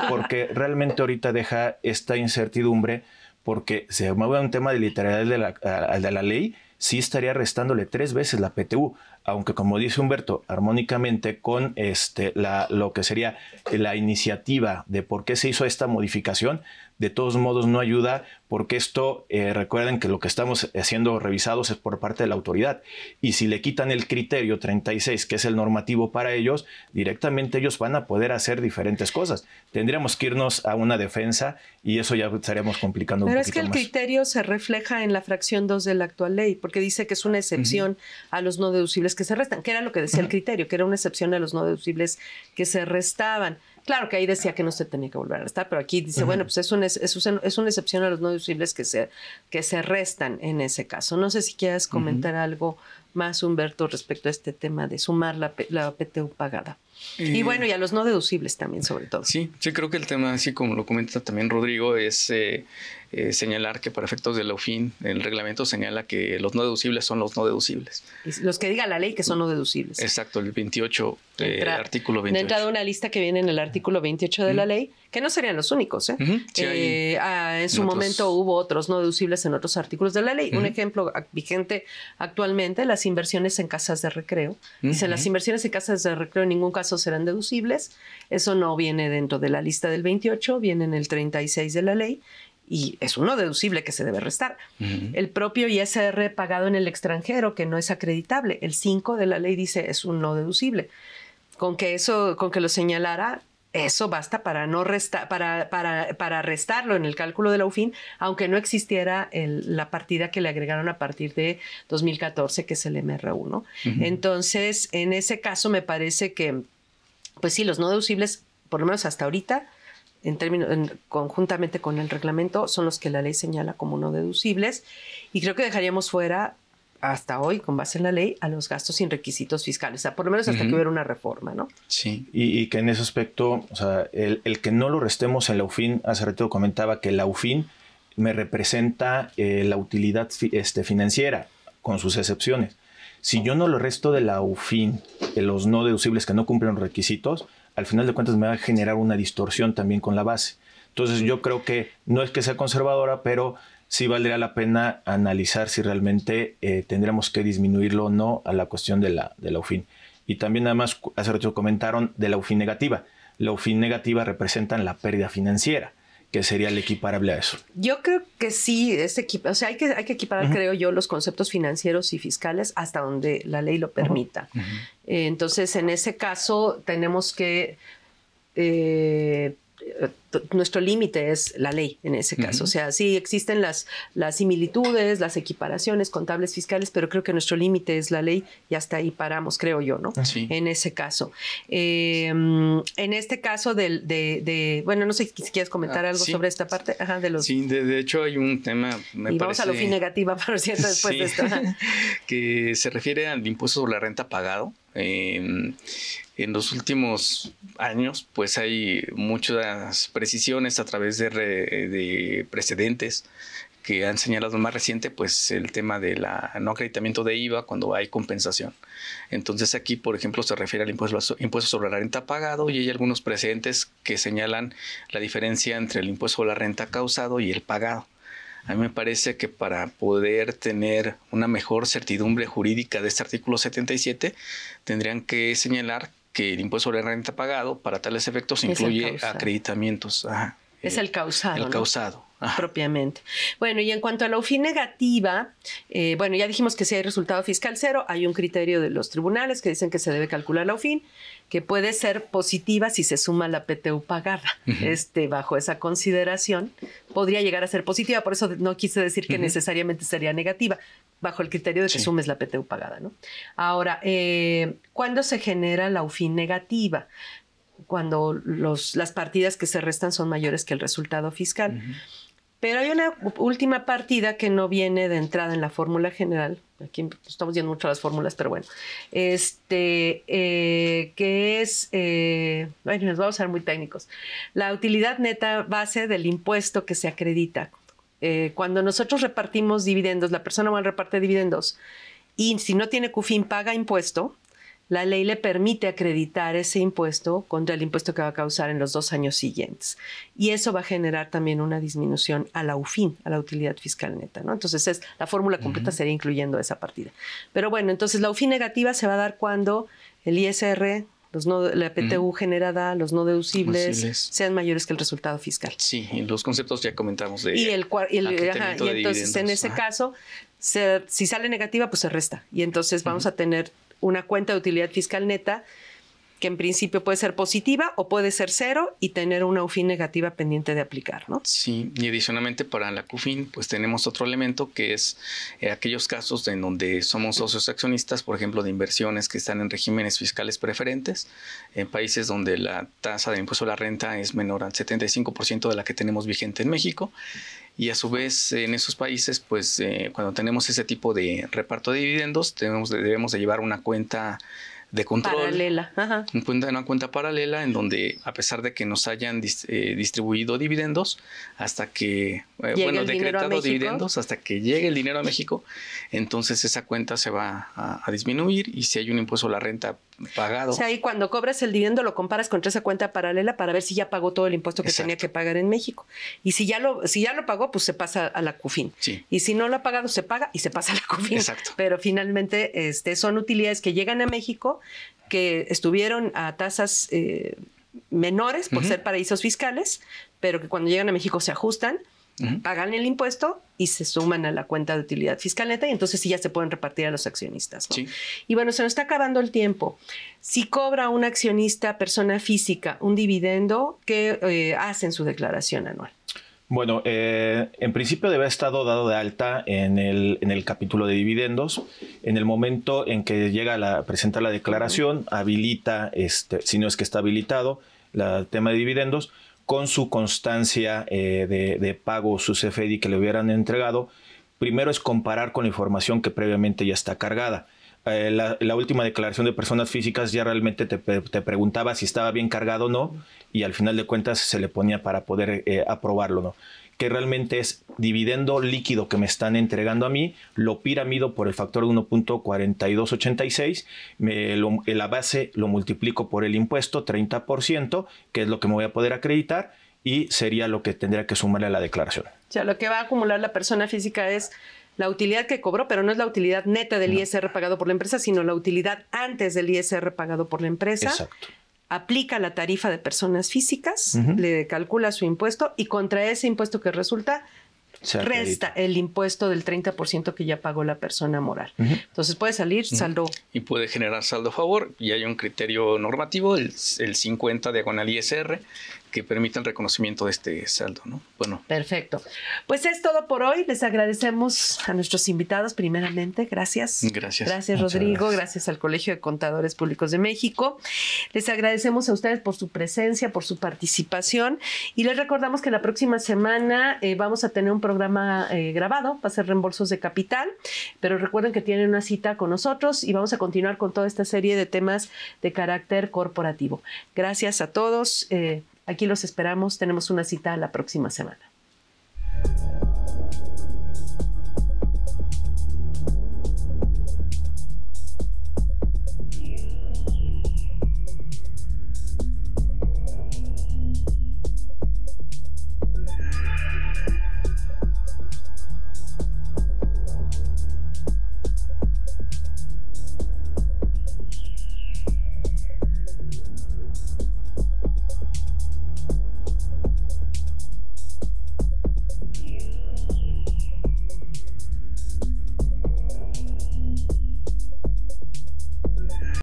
porque realmente ahorita deja esta incertidumbre porque se mueve a un tema de literalidad de la, de la ley, sí estaría restándole tres veces la PTU, aunque como dice Humberto, armónicamente con este, lo que sería la iniciativa de por qué se hizo esta modificación, de todos modos no ayuda porque esto, eh, recuerden que lo que estamos haciendo revisados es por parte de la autoridad. Y si le quitan el criterio 36, que es el normativo para ellos, directamente ellos van a poder hacer diferentes cosas. Tendríamos que irnos a una defensa y eso ya estaríamos complicando Pero un Pero es que el criterio se refleja en la fracción 2 de la actual ley, porque dice que es una excepción a los no deducibles que se restan, que era lo que decía el criterio, que era una excepción a los no deducibles que se restaban. Claro que ahí decía que no se tenía que volver a estar, pero aquí dice, bueno, pues es una, es, excepción a los no deducibles que se, que se restan en ese caso. No sé si quieras comentar algo más, Humberto, respecto a este tema de sumar la, la PTU pagada y eh, bueno, y a los no deducibles también, sobre todo. Sí, sí creo que el tema, así como lo comenta también Rodrigo, es eh, eh, señalar que para efectos de la UFIN, el reglamento señala que los no deducibles son los no deducibles. Los que diga la ley que son no deducibles. Exacto, el 28, Entra, el artículo 28. Entrado una lista que viene en el artículo 28 de la ley, que no serían los únicos. Ah, en su momento hubo otros no deducibles en otros artículos de la ley. Un ejemplo vigente actualmente, las inversiones en casas de recreo. Dice las inversiones en casas de recreo en ningún caso serán deducibles. Eso no viene dentro de la lista del 28, viene en el 36 de la ley y es uno deducible que se debe restar. El propio ISR pagado en el extranjero, que no es acreditable, el 5 de la ley dice es un no deducible. Con que eso, con que lo señalara, eso basta para no restar, para, para, para, restarlo en el cálculo de la UFIN, aunque no existiera la partida que le agregaron a partir de 2014, que es el MR1, Entonces, en ese caso me parece que pues sí, los no deducibles, por lo menos hasta ahorita, en términos, conjuntamente con el reglamento, son los que la ley señala como no deducibles. Y creo que dejaríamos fuera, hasta hoy, con base en la ley, a los gastos sin requisitos fiscales. O sea, por lo menos hasta que hubiera una reforma, ¿no? Sí, y, que en ese aspecto, o sea, el, que no lo restemos en la UFIN, hace rato comentaba que la UFIN me representa eh, la utilidad este, financiera, con sus excepciones. Si yo no lo resto de la UFIN, de los no deducibles que no cumplen los requisitos, al final de cuentas me va a generar una distorsión también con la base. Entonces yo creo que no es que sea conservadora, pero sí valdría la pena analizar si realmente eh, tendríamos que disminuirlo o no a la cuestión de la, UFIN. Y también además hace rato comentaron de la UFIN negativa. La UFIN negativa representa la pérdida financiera que sería el equiparable a eso. Yo creo que sí, es equipo, o sea, hay que, hay que equiparar, creo yo, los conceptos financieros y fiscales hasta donde la ley lo permita. Eh, entonces, en ese caso, tenemos que eh, nuestro límite es la ley en ese caso. O sea, sí existen las, las similitudes, las equiparaciones contables fiscales, pero creo que nuestro límite es la ley y hasta ahí paramos, creo yo, ¿no? Ah, en ese caso. Em, en este caso del, de, bueno, no sé si quieres comentar ah, algo sobre esta parte. de los... Sí, de, hecho hay un tema, me y vamos a lo fin negativa, por cierto, después de esto. que se refiere al impuesto sobre la renta pagado. Em, en los últimos años, pues hay muchas decisiones a través de, precedentes que han señalado más reciente, pues el tema del no acreditamiento de IVA cuando hay compensación. Entonces aquí, por ejemplo, se refiere al impuesto, sobre la renta pagado y hay algunos precedentes que señalan la diferencia entre el impuesto sobre la renta causado y el pagado. A mí me parece que para poder tener una mejor certidumbre jurídica de este artículo 77, tendrían que señalar que el impuesto sobre renta pagado para tales efectos incluye acreditamientos. es el eh, causado. El causado, Ah. propiamente. Bueno, y en cuanto a la UFI negativa, eh, bueno, ya dijimos que si hay resultado fiscal cero, hay un criterio de los tribunales que dicen que se debe calcular la UFIN, que puede ser positiva si se suma la PTU pagada. este, bajo esa consideración, podría llegar a ser positiva, por eso no quise decir que necesariamente sería negativa, bajo el criterio de que sumes la PTU pagada, ¿no? Ahora, eh, ¿cuándo se genera la UFIN negativa? Cuando los, las partidas que se restan son mayores que el resultado fiscal. Pero hay una última partida que no viene de entrada en la fórmula general. Aquí estamos viendo mucho las fórmulas, pero bueno. Este, eh, que es, eh, nos vamos a ser muy técnicos. La utilidad neta base del impuesto que se acredita. Eh, cuando nosotros repartimos dividendos, la persona va a repartir dividendos y si no tiene CUFIN paga impuesto la ley le permite acreditar ese impuesto contra el impuesto que va a causar en los dos años siguientes. Y eso va a generar también una disminución a la UFIN, a la utilidad fiscal neta, ¿no? Entonces, es, la fórmula completa sería incluyendo esa partida. Pero bueno, entonces la UFIN negativa se va a dar cuando el ISR, los no, la PTU generada, los no deducibles, sean mayores que el resultado fiscal. Sí, los conceptos ya comentamos de... Y, el, y, entonces, en ese caso, si sale negativa, pues se resta. Y entonces vamos a tener una cuenta de utilidad fiscal neta que en principio puede ser positiva o puede ser cero y tener una UFIN negativa pendiente de aplicar, ¿no? Sí, y adicionalmente para la CUFIN, pues tenemos otro elemento que es eh, aquellos casos en donde somos socios accionistas, por ejemplo, de inversiones que están en regímenes fiscales preferentes, en países donde la tasa de impuesto a la renta es menor al 75% de la que tenemos vigente en México y a su vez en esos países pues eh, cuando tenemos ese tipo de reparto de dividendos tenemos, debemos de llevar una cuenta de control. Paralela. Ajá. Una cuenta paralela en donde, a pesar de que nos hayan eh, distribuido dividendos, hasta que, eh, bueno, decretado dividendos, hasta que llegue el dinero a México, entonces esa cuenta se va a disminuir y si hay un impuesto a la renta pagado. O sea, cuando cobras el dividendo lo comparas con esa cuenta paralela para ver si ya pagó todo el impuesto que tenía que pagar en México. Y si ya lo si ya lo pagó, pues se pasa a la CUFIN. Y si no lo ha pagado, se paga y se pasa a la CUFIN. Exacto. Pero finalmente este, son utilidades que llegan a México, que estuvieron a tasas eh, menores por ser paraísos fiscales, pero que cuando llegan a México se ajustan pagan el impuesto y se suman a la cuenta de utilidad fiscal neta y entonces sí ya se pueden repartir a los accionistas. Y bueno, se nos está acabando el tiempo. Si cobra un accionista, persona física, un dividendo, ¿qué eh, hace en su declaración anual? Bueno, eh, en principio debe haber estado dado de alta en el, capítulo de dividendos. En el momento en que llega a presentar la declaración, habilita, este, si no es que está habilitado, el tema de dividendos con su constancia eh, de, de, pago, su CFDI que le hubieran entregado, primero es comparar con la información que previamente ya está cargada. Eh, la, última declaración de personas físicas ya realmente te, preguntaba si estaba bien cargado o no y al final de cuentas se le ponía para poder eh, aprobarlo no que realmente es dividendo líquido que me están entregando a mí, lo piramido por el factor de 1.4286, la base lo multiplico por el impuesto, 30%, que es lo que me voy a poder acreditar, y sería lo que tendría que sumarle a la declaración. O sea, lo que va a acumular la persona física es la utilidad que cobró, pero no es la utilidad neta del ISR pagado por la empresa, sino la utilidad antes del ISR pagado por la empresa. Exacto aplica la tarifa de personas físicas, le calcula su impuesto y contra ese impuesto que resulta resta el impuesto del 30% que ya pagó la persona moral. Entonces puede salir saldo. Y puede generar saldo a favor y hay un criterio normativo, el, el 50 diagonal ISR, que permita el reconocimiento de este saldo. ¿no? Bueno. Perfecto. Pues es todo por hoy. Les agradecemos a nuestros invitados primeramente. Gracias. Gracias. Gracias Rodrigo, gracias. al Colegio de Contadores Públicos de México. Les agradecemos a ustedes por su presencia, por su participación y les recordamos que la próxima semana eh, vamos a tener un programa eh, grabado, para hacer ser reembolsos de capital, pero recuerden que tienen una cita con nosotros y vamos a continuar con toda esta serie de temas de carácter corporativo. Gracias a todos. Eh, Aquí los esperamos. Tenemos una cita la próxima semana.